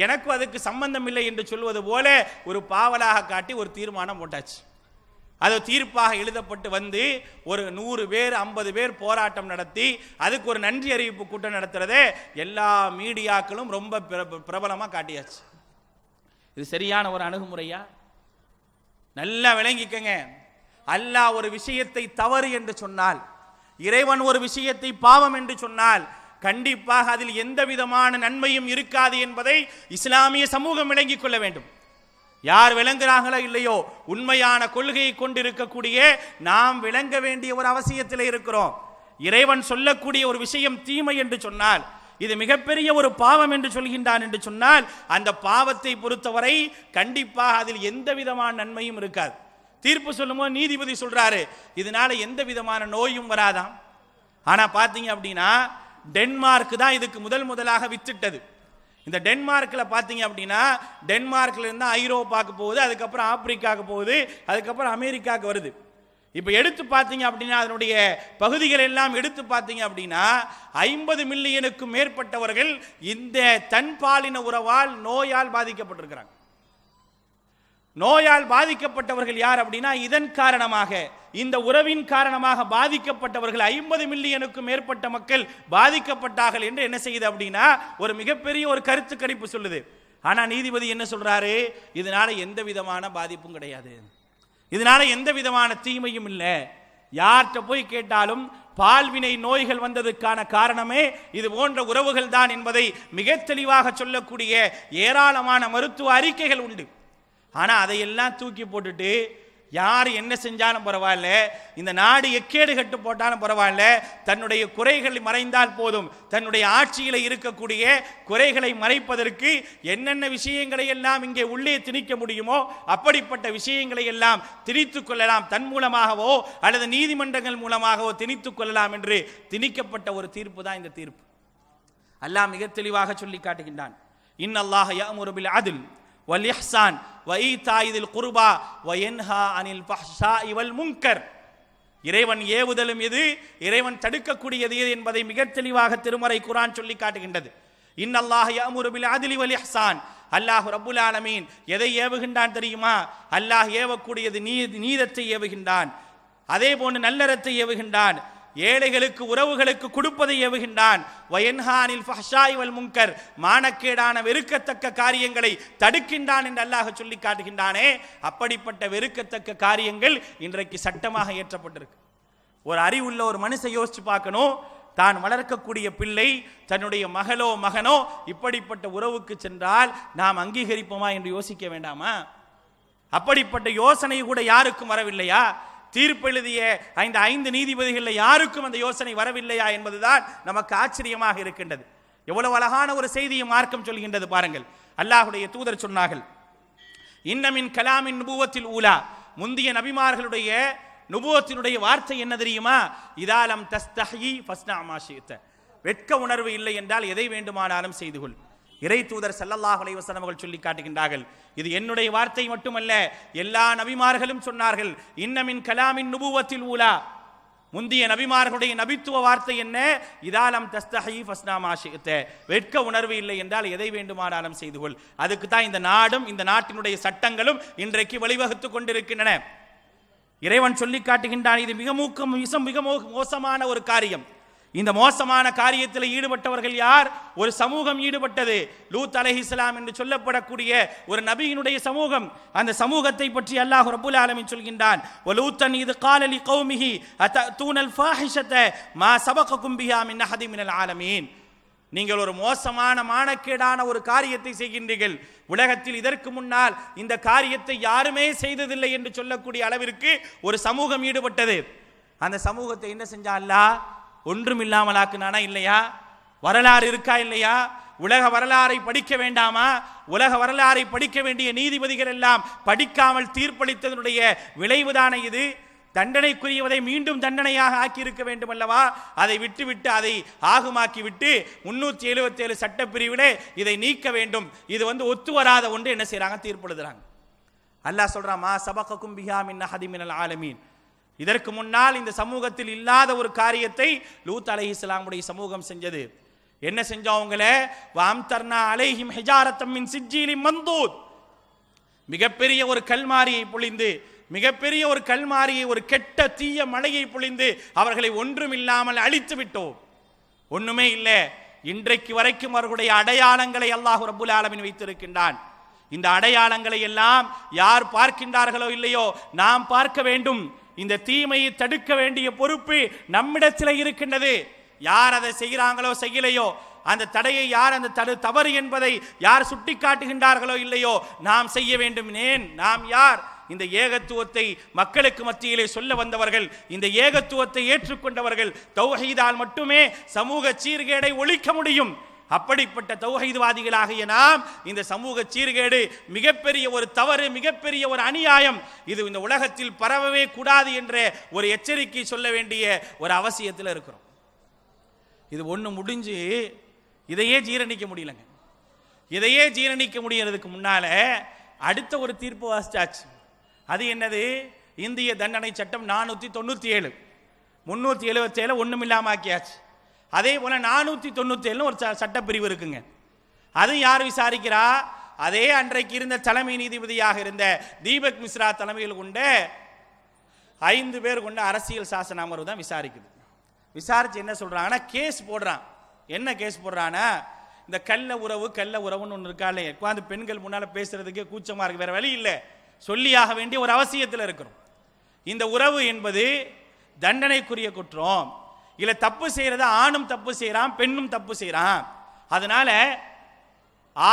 எனக்கும் அதுக்கு சம்பந்தம் இல்லை என்று சொல்வது போல ஒரு பாவலாக காட்டி ஒரு தீர்மானம் போட்டாச்சு அது தீர்ப்பாக எழுதப்பட்டு வந்து ஒரு நூறு பேர் ஐம்பது பேர் போராட்டம் நடத்தி அதுக்கு ஒரு நன்றி அறிவிப்பு கூட்டம் நடத்துறதே எல்லா மீடியாக்களும் ரொம்ப பிரபலமாக காட்டியாச்சு இது சரியான ஒரு அணுகுமுறையா நல்லா விளங்கிக்கங்க அல்லாஹ் ஒரு விஷயத்தை தவறு என்று சொன்னால் இறைவன் ஒரு விஷயத்தை பாவம் என்று சொன்னால் கண்டிப்பாக அதில் எந்த விதமான நன்மையும் இருக்காது என்பதை இஸ்லாமிய சமூகம் விளங்கிக் கொள்ள வேண்டும் யார் விளங்குறாங்களோ இல்லையோ உண்மையான கொள்கையை கொண்டிருக்கக்கூடிய நாம் விளங்க வேண்டிய ஒரு அவசியத்தில் இருக்கிறோம் இறைவன் சொல்லக்கூடிய ஒரு விஷயம் தீமை என்று சொன்னால் இது மிகப்பெரிய ஒரு பாவம் என்று சொல்கின்றான் என்று சொன்னால் அந்த பாவத்தை பொறுத்தவரை கண்டிப்பாக அதில் எந்த விதமான நன்மையும் இருக்காது தீர்ப்பு சொல்லும்போது நீதிபதி சொல்றாரு இதனால எந்த விதமான நோயும் வராதாம் ஆனா பாத்தீங்க அப்படின்னா டென்மார்க் தான் இதுக்கு முதல் முதலாக வித்துட்டது இந்த டென்மார்க்கில் பார்த்தீங்க அப்படின்னா டென்மார்க்கில் இருந்தால் ஐரோப்பாவுக்கு போகுது அதுக்கப்புறம் ஆப்பிரிக்காவுக்கு போகுது அதுக்கப்புறம் அமெரிக்காவுக்கு வருது இப்போ எடுத்து பார்த்தீங்க அப்படின்னா அதனுடைய பகுதிகள் எல்லாம் எடுத்து பார்த்தீங்க அப்படின்னா ஐம்பது மில்லியனுக்கும் மேற்பட்டவர்கள் இந்த தன்பாலின உறவால் நோயால் பாதிக்கப்பட்டிருக்கிறாங்க நோயால் பாதிக்கப்பட்டவர்கள் யார் அப்படின்னா இதன் காரணமாக இந்த உறவின் காரணமாக பாதிக்கப்பட்டவர்கள் ஐம்பது மில்லியனுக்கும் மேற்பட்ட மக்கள் பாதிக்கப்பட்டார்கள் என்று என்ன செய்யுது அப்படின்னா ஒரு மிகப்பெரிய ஒரு கருத்து கணிப்பு சொல்லுது ஆனால் நீதிபதி என்ன சொல்றாரு இதனால எந்த விதமான பாதிப்பும் கிடையாது இதனால் எந்த விதமான தீமையும் இல்லை யார்கிட்ட போய் கேட்டாலும் பால்வினை நோய்கள் வந்ததுக்கான காரணமே இது போன்ற உறவுகள் தான் என்பதை மிக தெளிவாக சொல்லக்கூடிய ஏராளமான மருத்துவ அறிக்கைகள் உண்டு ஆனால் அதையெல்லாம் தூக்கி போட்டுட்டு யார் என்ன செஞ்சாலும் பரவாயில்ல இந்த நாடு எக்கேடு கட்டு போட்டாலும் பரவாயில்ல தன்னுடைய குறைகள் மறைந்தால் போதும் தன்னுடைய ஆட்சியில் இருக்கக்கூடிய குறைகளை மறைப்பதற்கு என்னென்ன விஷயங்களை எல்லாம் இங்கே உள்ளே திணிக்க முடியுமோ அப்படிப்பட்ட விஷயங்களை எல்லாம் திணித்து கொள்ளலாம் தன் மூலமாகவோ அல்லது நீதிமன்றங்கள் மூலமாகவோ திணித்து கொள்ளலாம் என்று திணிக்கப்பட்ட ஒரு தீர்ப்பு தான் இந்த தீர்ப்பு அல்லாம் மிக தெளிவாக சொல்லி காட்டுகின்றான் இன்னல்லாக யா முருபில் அதில் வல் வைத்தா இதில் குருபா வயன்ஹா அனில் பஹ்ஷா இவல் முங்கர் இறைவன் ஏவுதலும் எது இறைவன் தடுக்கக்கூடியது எது என்பதை மிகத் தெளிவாக திருமறை குரான் சொல்லி காட்டுகின்றது இன்னல்லாஹ் யாமுரு பில் அதிலி வலி இஹ்சான் அல்லாஹ் ரப்புல் ஆலமீன் எதை ஏவுகின்றான் தெரியுமா அல்லாஹ் ஏவக்கூடியது நீ நீதத்தை ஏவுகின்றான் அதே போன்று நல்லறத்தை ஏவுகின்றான் ஏழைகளுக்கு உறவுகளுக்கு கொடுப்பதை எவுகின்றான் வயன்ஹானில் ஃபஹஷாய் வல் முங்கர் மானக்கேடான வெறுக்கத்தக்க காரியங்களை தடுக்கின்றான் என்று அல்லாஹ் சொல்லி காட்டுகின்றானே அப்படிப்பட்ட வெறுக்கத்தக்க காரியங்கள் இன்றைக்கு சட்டமாக ஏற்றப்பட்டிருக்கு ஒரு அறிவுள்ள ஒரு மனுஷன் யோசிச்சு பார்க்கணும் தான் வளர்க்கக்கூடிய பிள்ளை தன்னுடைய மகளோ மகனோ இப்படிப்பட்ட உறவுக்கு சென்றால் நாம் அங்கீகரிப்போமா என்று யோசிக்க வேண்டாமா அப்படிப்பட்ட யோசனை கூட யாருக்கும் வரவில்லையா தீர்ப்பு எழுதிய ஐந்து ஐந்து நீதிபதிகளில் யாருக்கும் அந்த யோசனை வரவில்லையா என்பதுதான் நமக்கு ஆச்சரியமாக இருக்கின்றது எவ்வளவு அழகான ஒரு செய்தியை மார்க்கம் சொல்கின்றது பாருங்கள் அல்லாஹுடைய தூதர் சொன்னார்கள் இன்னமின் கலாமின் நுபுவத்தில் ஊலா முந்திய நபிமார்களுடைய நுபுவத்தினுடைய வார்த்தை என்ன தெரியுமா இதாலம் தஸ்தஹி ஃபஸ்னா மாஷித்த வெட்க உணர்வு இல்லை என்றால் எதை வேண்டுமானாலும் செய்து கொள் இறை தூதர் செல்லல்லாஹ் வசனம் அவர்கள் சொல்லி காட்டுகின்றார்கள் இது என்னுடைய வார்த்தை மட்டுமல்ல எல்லா நபிமார்களும் சொன்னார்கள் இன்னமின் கலாமின் நுபுவத்தில் ஊலா முந்திய நபிமார்களுடைய நபித்துவ வார்த்தை என்ன இதாலம் தஸ்தஹி ஃபஸ்னாமாஷித்த வெட்க உணர்வு இல்லை என்றால் எதை வேண்டுமானாலும் செய்து கொள் அதுக்கு தான் இந்த நாடும் இந்த நாட்டினுடைய சட்டங்களும் இன்றைக்கு வழிவகுத்து கொண்டிருக்கின்றன இறைவன் சொல்லி காட்டுகின்றான் இது மிக மூக்க மிக மிக மோசமான ஒரு காரியம் இந்த மோசமான காரியத்தில் ஈடுபட்டவர்கள் யார் ஒரு சமூகம் ஈடுபட்டது லூத் அலஹி இஸ்லாம் என்று சொல்லப்படக்கூடிய ஒரு நபியினுடைய சமூகம் அந்த சமூகத்தை பற்றி அல்லாஹ் ரபுல் ஆலமின் சொல்கின்றான் லூத்தன் இது காலலி கௌமிஹி தூணல் ஃபாஹிஷத்தை மா சபக கும்பிஹா மின் அஹதி ஆலமீன் நீங்கள் ஒரு மோசமான மானக்கேடான ஒரு காரியத்தை செய்கின்றீர்கள் உலகத்தில் இதற்கு முன்னால் இந்த காரியத்தை யாருமே செய்ததில்லை என்று சொல்லக்கூடிய அளவிற்கு ஒரு சமூகம் ஈடுபட்டது அந்த சமூகத்தை என்ன செஞ்சா அல்லாஹ் ஒன்றும் இல்லாமலாக்குனானா இல்லையா வரலாறு இருக்கா இல்லையா உலக வரலாறை படிக்க வேண்டாமா உலக வரலாறை படிக்க வேண்டிய நீதிபதிகள் எல்லாம் படிக்காமல் தீர்ப்பளித்ததனுடைய விளைவுதானே இது தண்டனைக்குரியவதை மீண்டும் தண்டனையாக ஆக்கியிருக்க வேண்டும் அல்லவா அதை விட்டுவிட்டு அதை ஆகுமாக்கிவிட்டு முன்னூற்றி எழுபத்தேழு சட்டப்பிரிவிலே இதை நீக்க வேண்டும் இது வந்து ஒத்து வராத ஒன்று என்ன செய்கிறாங்க எழுதுறாங்க அல்லாஹ் சொல்கிறான் மா சபகக்கும் பிஹாமின் ஹதிமினல் ஆலமீன் இதற்கு முன்னால் இந்த சமூகத்தில் இல்லாத ஒரு காரியத்தை லூத் அலை இஸ்லாமுடைய சமூகம் செஞ்சது என்ன செஞ்சோம் அவங்கள வாம் தர்ணா அலைஹிம் ஹெஜாரத்தம்மின் சிஜ்ஜிலி மந்தூத் மிகப்பெரிய ஒரு கல்மாரியை பொழிந்து மிகப்பெரிய ஒரு கல்மாரியை ஒரு கெட்ட தீய மழையை பொழிந்து அவர்களை ஒன்றும் இல்லாமல் அழித்து விட்டோம் ஒண்ணுமே இல்லை இன்றைக்கு வரைக்கும் அவர்களுடைய அடையாளங்களை அல்லாஹு ரபுல் ஆலமின் வைத்திருக்கின்றான் இந்த அடையாளங்களை எல்லாம் யார் பார்க்கின்றார்களோ இல்லையோ நாம் பார்க்க வேண்டும் இந்த தீமையை தடுக்க வேண்டிய பொறுப்பு நம்மிடத்தில் இருக்கின்றது யார் அதை செய்கிறாங்களோ செய்யலையோ அந்த தடையை யார் அந்த தடு தவறு என்பதை யார் சுட்டி காட்டுகின்றார்களோ இல்லையோ நாம் செய்ய வேண்டும் ஏன் நாம் யார் இந்த ஏகத்துவத்தை மக்களுக்கு மத்தியிலே சொல்ல வந்தவர்கள் இந்த ஏகத்துவத்தை ஏற்றுக்கொண்டவர்கள் தௌஹீதால் மட்டுமே சமூக சீர்கேடை ஒழிக்க முடியும் அப்படிப்பட்ட தௌஹீதுவாதிகளாகிய நாம் இந்த சமூக சீர்கேடு மிகப்பெரிய ஒரு தவறு மிகப்பெரிய ஒரு அநியாயம் இது இந்த உலகத்தில் பரவவே கூடாது என்ற ஒரு எச்சரிக்கை சொல்ல வேண்டிய ஒரு அவசியத்தில் இருக்கிறோம் இது ஒன்று முடிஞ்சு இதையே ஜீரணிக்க முடியலங்க இதையே ஜீரணிக்க முடியறதுக்கு முன்னால் அடுத்த ஒரு தீர்ப்பு வாசிச்சாச்சு அது என்னது இந்திய தண்டனை சட்டம் நானூற்றி தொண்ணூற்றி ஏழு முந்நூற்றி எழுபத்தேழு ஒன்றும் இல்லாமல் ஆக்கியாச்சு அதே போல் நானூற்றி தொண்ணூற்றேழுன்னு ஒரு ச சட்டப்பிரிவு இருக்குங்க அது யார் விசாரிக்கிறா அதே அன்றைக்கு இருந்த தலைமை நீதிபதியாக இருந்த தீபக் மிஸ்ரா தலைமையில் கொண்டு ஐந்து பேர் கொண்டு அரசியல் சாசன அமர்வு தான் விசாரிக்குது விசாரித்து என்ன சொல்கிறாங்கன்னா கேஸ் போடுறான் என்ன கேஸ் போடுறான்னா இந்த கள்ள உறவு கள்ள உறவுன்னு ஒன்று இருக்கா இல்லையே உட்காந்து பெண்கள் முன்னால் பேசுகிறதுக்கே கூச்சமாக இருக்கு வேறு வழி இல்லை சொல்லியாக வேண்டிய ஒரு அவசியத்தில் இருக்கிறோம் இந்த உறவு என்பது தண்டனைக்குரிய குற்றம் இல்லை தப்பு செய்கிறத ஆணும் தப்பு செய்கிறான் பெண்ணும் தப்பு செய்கிறான் அதனால்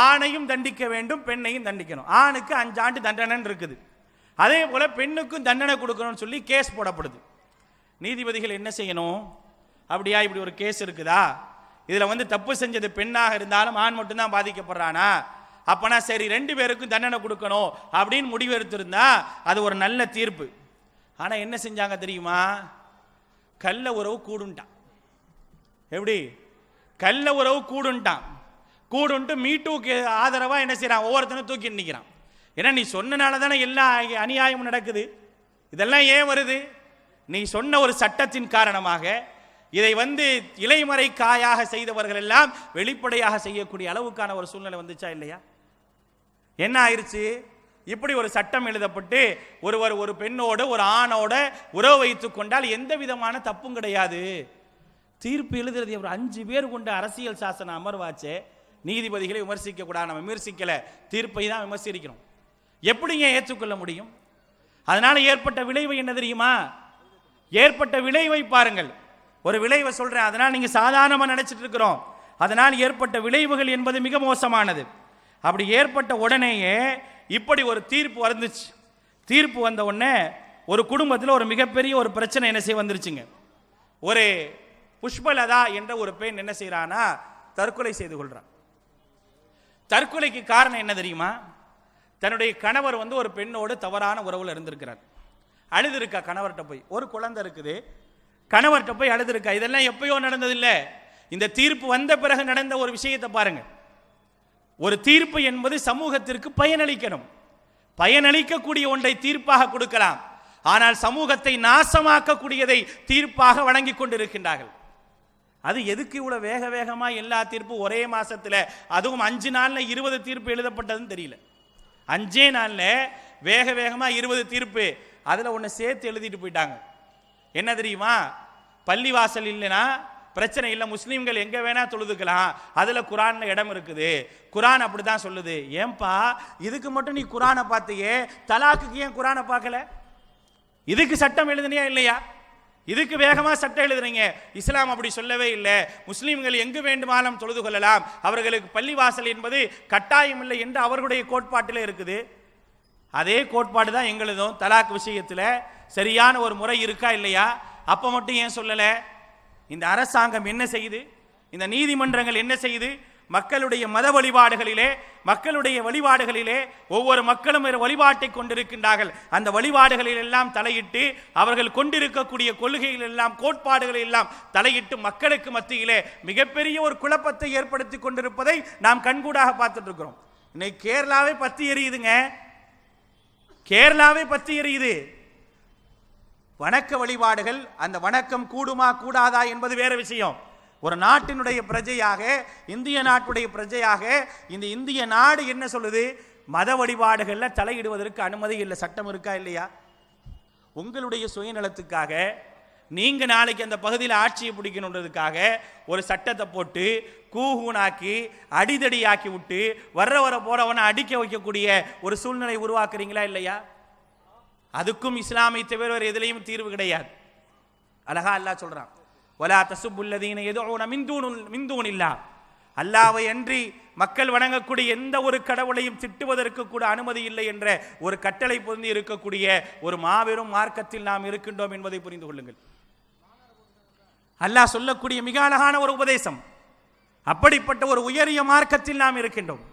ஆணையும் தண்டிக்க வேண்டும் பெண்ணையும் தண்டிக்கணும் ஆணுக்கு அஞ்சாண்டு தண்டனைன்னு இருக்குது அதே போல் பெண்ணுக்கும் தண்டனை கொடுக்கணும்னு சொல்லி கேஸ் போடப்படுது நீதிபதிகள் என்ன செய்யணும் அப்படியா இப்படி ஒரு கேஸ் இருக்குதா இதில் வந்து தப்பு செஞ்சது பெண்ணாக இருந்தாலும் ஆண் மட்டும்தான் பாதிக்கப்படுறானா அப்பனா சரி ரெண்டு பேருக்கும் தண்டனை கொடுக்கணும் அப்படின்னு முடிவு எடுத்திருந்தா அது ஒரு நல்ல தீர்ப்பு ஆனால் என்ன செஞ்சாங்க தெரியுமா கல்ல உறவு கூடுண்டான் எப்படி கல்ல உறவு கூடுண்டான் கூடுன்ட்டு மீட்டூக்கு ஆதரவாக என்ன செய்கிறான் ஒவ்வொருத்தனும் தூக்கி நிற்கிறான் ஏன்னா நீ சொன்னனால தானே எல்லா அநியாயமும் நடக்குது இதெல்லாம் ஏன் வருது நீ சொன்ன ஒரு சட்டத்தின் காரணமாக இதை வந்து இலைமறை காயாக செய்தவர்கள் எல்லாம் வெளிப்படையாக செய்யக்கூடிய அளவுக்கான ஒரு சூழ்நிலை வந்துச்சா இல்லையா என்ன ஆயிடுச்சு இப்படி ஒரு சட்டம் எழுதப்பட்டு ஒருவர் ஒரு பெண்ணோடு ஒரு ஆணோட உறவு வைத்து கொண்டால் எந்த விதமான தப்பும் கிடையாது தீர்ப்பு எழுதுறது ஒரு அஞ்சு பேர் கொண்ட அரசியல் சாசன அமர்வாச்சே நீதிபதிகளை விமர்சிக்க கூடாது நம்ம விமர்சிக்கலை தீர்ப்பை தான் விமர்சிக்கிறோம் எப்படிங்க ஏற்றுக்கொள்ள முடியும் அதனால் ஏற்பட்ட விளைவு என்ன தெரியுமா ஏற்பட்ட விளைவை பாருங்கள் ஒரு விளைவை சொல்கிறேன் அதனால் நீங்கள் சாதாரணமாக நினைச்சிட்டு இருக்கிறோம் அதனால் ஏற்பட்ட விளைவுகள் என்பது மிக மோசமானது அப்படி ஏற்பட்ட உடனேயே இப்படி ஒரு தீர்ப்பு வந்துச்சு தீர்ப்பு வந்த உடனே ஒரு குடும்பத்தில் ஒரு மிகப்பெரிய ஒரு பிரச்சனை என்ன செய்ய வந்துருச்சுங்க ஒரு புஷ்பலதா என்ற ஒரு பெண் என்ன செய்கிறானா தற்கொலை செய்து கொள்கிறான் தற்கொலைக்கு காரணம் என்ன தெரியுமா தன்னுடைய கணவர் வந்து ஒரு பெண்ணோடு தவறான உறவில் இருந்திருக்கிறார் அழுதுருக்கா கணவர்கிட்ட போய் ஒரு குழந்தை இருக்குது கணவர்கிட்ட போய் அழுதுருக்கா இதெல்லாம் எப்பயோ நடந்ததில்லை இந்த தீர்ப்பு வந்த பிறகு நடந்த ஒரு விஷயத்தை பாருங்கள் ஒரு தீர்ப்பு என்பது சமூகத்திற்கு பயனளிக்கணும் பயனளிக்கக்கூடிய ஒன்றை தீர்ப்பாக கொடுக்கலாம் ஆனால் சமூகத்தை நாசமாக்கக்கூடியதை தீர்ப்பாக வழங்கி கொண்டிருக்கின்றார்கள் அது எதுக்கு இவ்வளோ வேக வேகமாக எல்லா தீர்ப்பும் ஒரே மாதத்தில் அதுவும் அஞ்சு நாளில் இருபது தீர்ப்பு எழுதப்பட்டதுன்னு தெரியல அஞ்சே நாளில் வேக வேகமாக இருபது தீர்ப்பு அதில் ஒன்று சேர்த்து எழுதிட்டு போயிட்டாங்க என்ன தெரியுமா பள்ளிவாசல் இல்லைன்னா பிரச்சனை இல்லை முஸ்லீம்கள் எங்கே வேணால் தொழுதுக்கலாம் அதில் குரான் இடம் இருக்குது குரான் அப்படி தான் சொல்லுது ஏன்பா இதுக்கு மட்டும் நீ குரானை பார்த்தியே தலாக்குக்கு ஏன் குரானை பார்க்கல இதுக்கு சட்டம் எழுதுனியா இல்லையா இதுக்கு வேகமாக சட்டம் எழுதுறீங்க இஸ்லாம் அப்படி சொல்லவே இல்லை முஸ்லீம்கள் எங்கு வேண்டுமானாலும் தொழுது கொள்ளலாம் அவர்களுக்கு பள்ளிவாசல் என்பது கட்டாயம் இல்லை என்று அவர்களுடைய கோட்பாட்டில் இருக்குது அதே கோட்பாடு தான் எங்களுதும் தலாக் விஷயத்தில் சரியான ஒரு முறை இருக்கா இல்லையா அப்போ மட்டும் ஏன் சொல்லலை இந்த அரசாங்கம் என்ன செய்யுது இந்த நீதிமன்றங்கள் என்ன செய்யுது மக்களுடைய மத வழிபாடுகளிலே மக்களுடைய வழிபாடுகளிலே ஒவ்வொரு மக்களும் வழிபாட்டை கொண்டிருக்கின்றார்கள் அந்த வழிபாடுகளில் எல்லாம் தலையிட்டு அவர்கள் கொண்டிருக்கக்கூடிய கொள்கைகள் எல்லாம் கோட்பாடுகளை எல்லாம் தலையிட்டு மக்களுக்கு மத்தியிலே மிகப்பெரிய ஒரு குழப்பத்தை ஏற்படுத்தி கொண்டிருப்பதை நாம் கண்கூடாக பார்த்துட்டு இருக்கிறோம் இன்னைக்கு கேரளாவை பத்தி எரியுதுங்க கேரளாவை பத்தி எரியுது வணக்க வழிபாடுகள் அந்த வணக்கம் கூடுமா கூடாதா என்பது வேறு விஷயம் ஒரு நாட்டினுடைய பிரஜையாக இந்திய நாட்டுடைய பிரஜையாக இந்த இந்திய நாடு என்ன சொல்லுது மத வழிபாடுகளில் தலையிடுவதற்கு அனுமதி இல்லை சட்டம் இருக்கா இல்லையா உங்களுடைய சுயநலத்துக்காக நீங்கள் நாளைக்கு அந்த பகுதியில் ஆட்சியை பிடிக்கணுன்றதுக்காக ஒரு சட்டத்தை போட்டு கூஹூனாக்கி அடிதடியாக்கி விட்டு வர்ற வர போறவனை அடிக்க வைக்கக்கூடிய ஒரு சூழ்நிலை உருவாக்குறீங்களா இல்லையா அதுக்கும் இஸ்லாமை தவிர வேறு எதுலையும் தீர்வு கிடையாது அழகா அல்லா சொல்றான் ஒலா தசுபுல்லதீன ஏதோ மிந்தூன் மிந்தூன் இல்லா அல்லாவை அன்றி மக்கள் வணங்கக்கூடிய எந்த ஒரு கடவுளையும் திட்டுவதற்கு கூட அனுமதி இல்லை என்ற ஒரு கட்டளை பொருந்தி இருக்கக்கூடிய ஒரு மாபெரும் மார்க்கத்தில் நாம் இருக்கின்றோம் என்பதை புரிந்து கொள்ளுங்கள் அல்லாஹ் சொல்லக்கூடிய மிக அழகான ஒரு உபதேசம் அப்படிப்பட்ட ஒரு உயரிய மார்க்கத்தில் நாம் இருக்கின்றோம்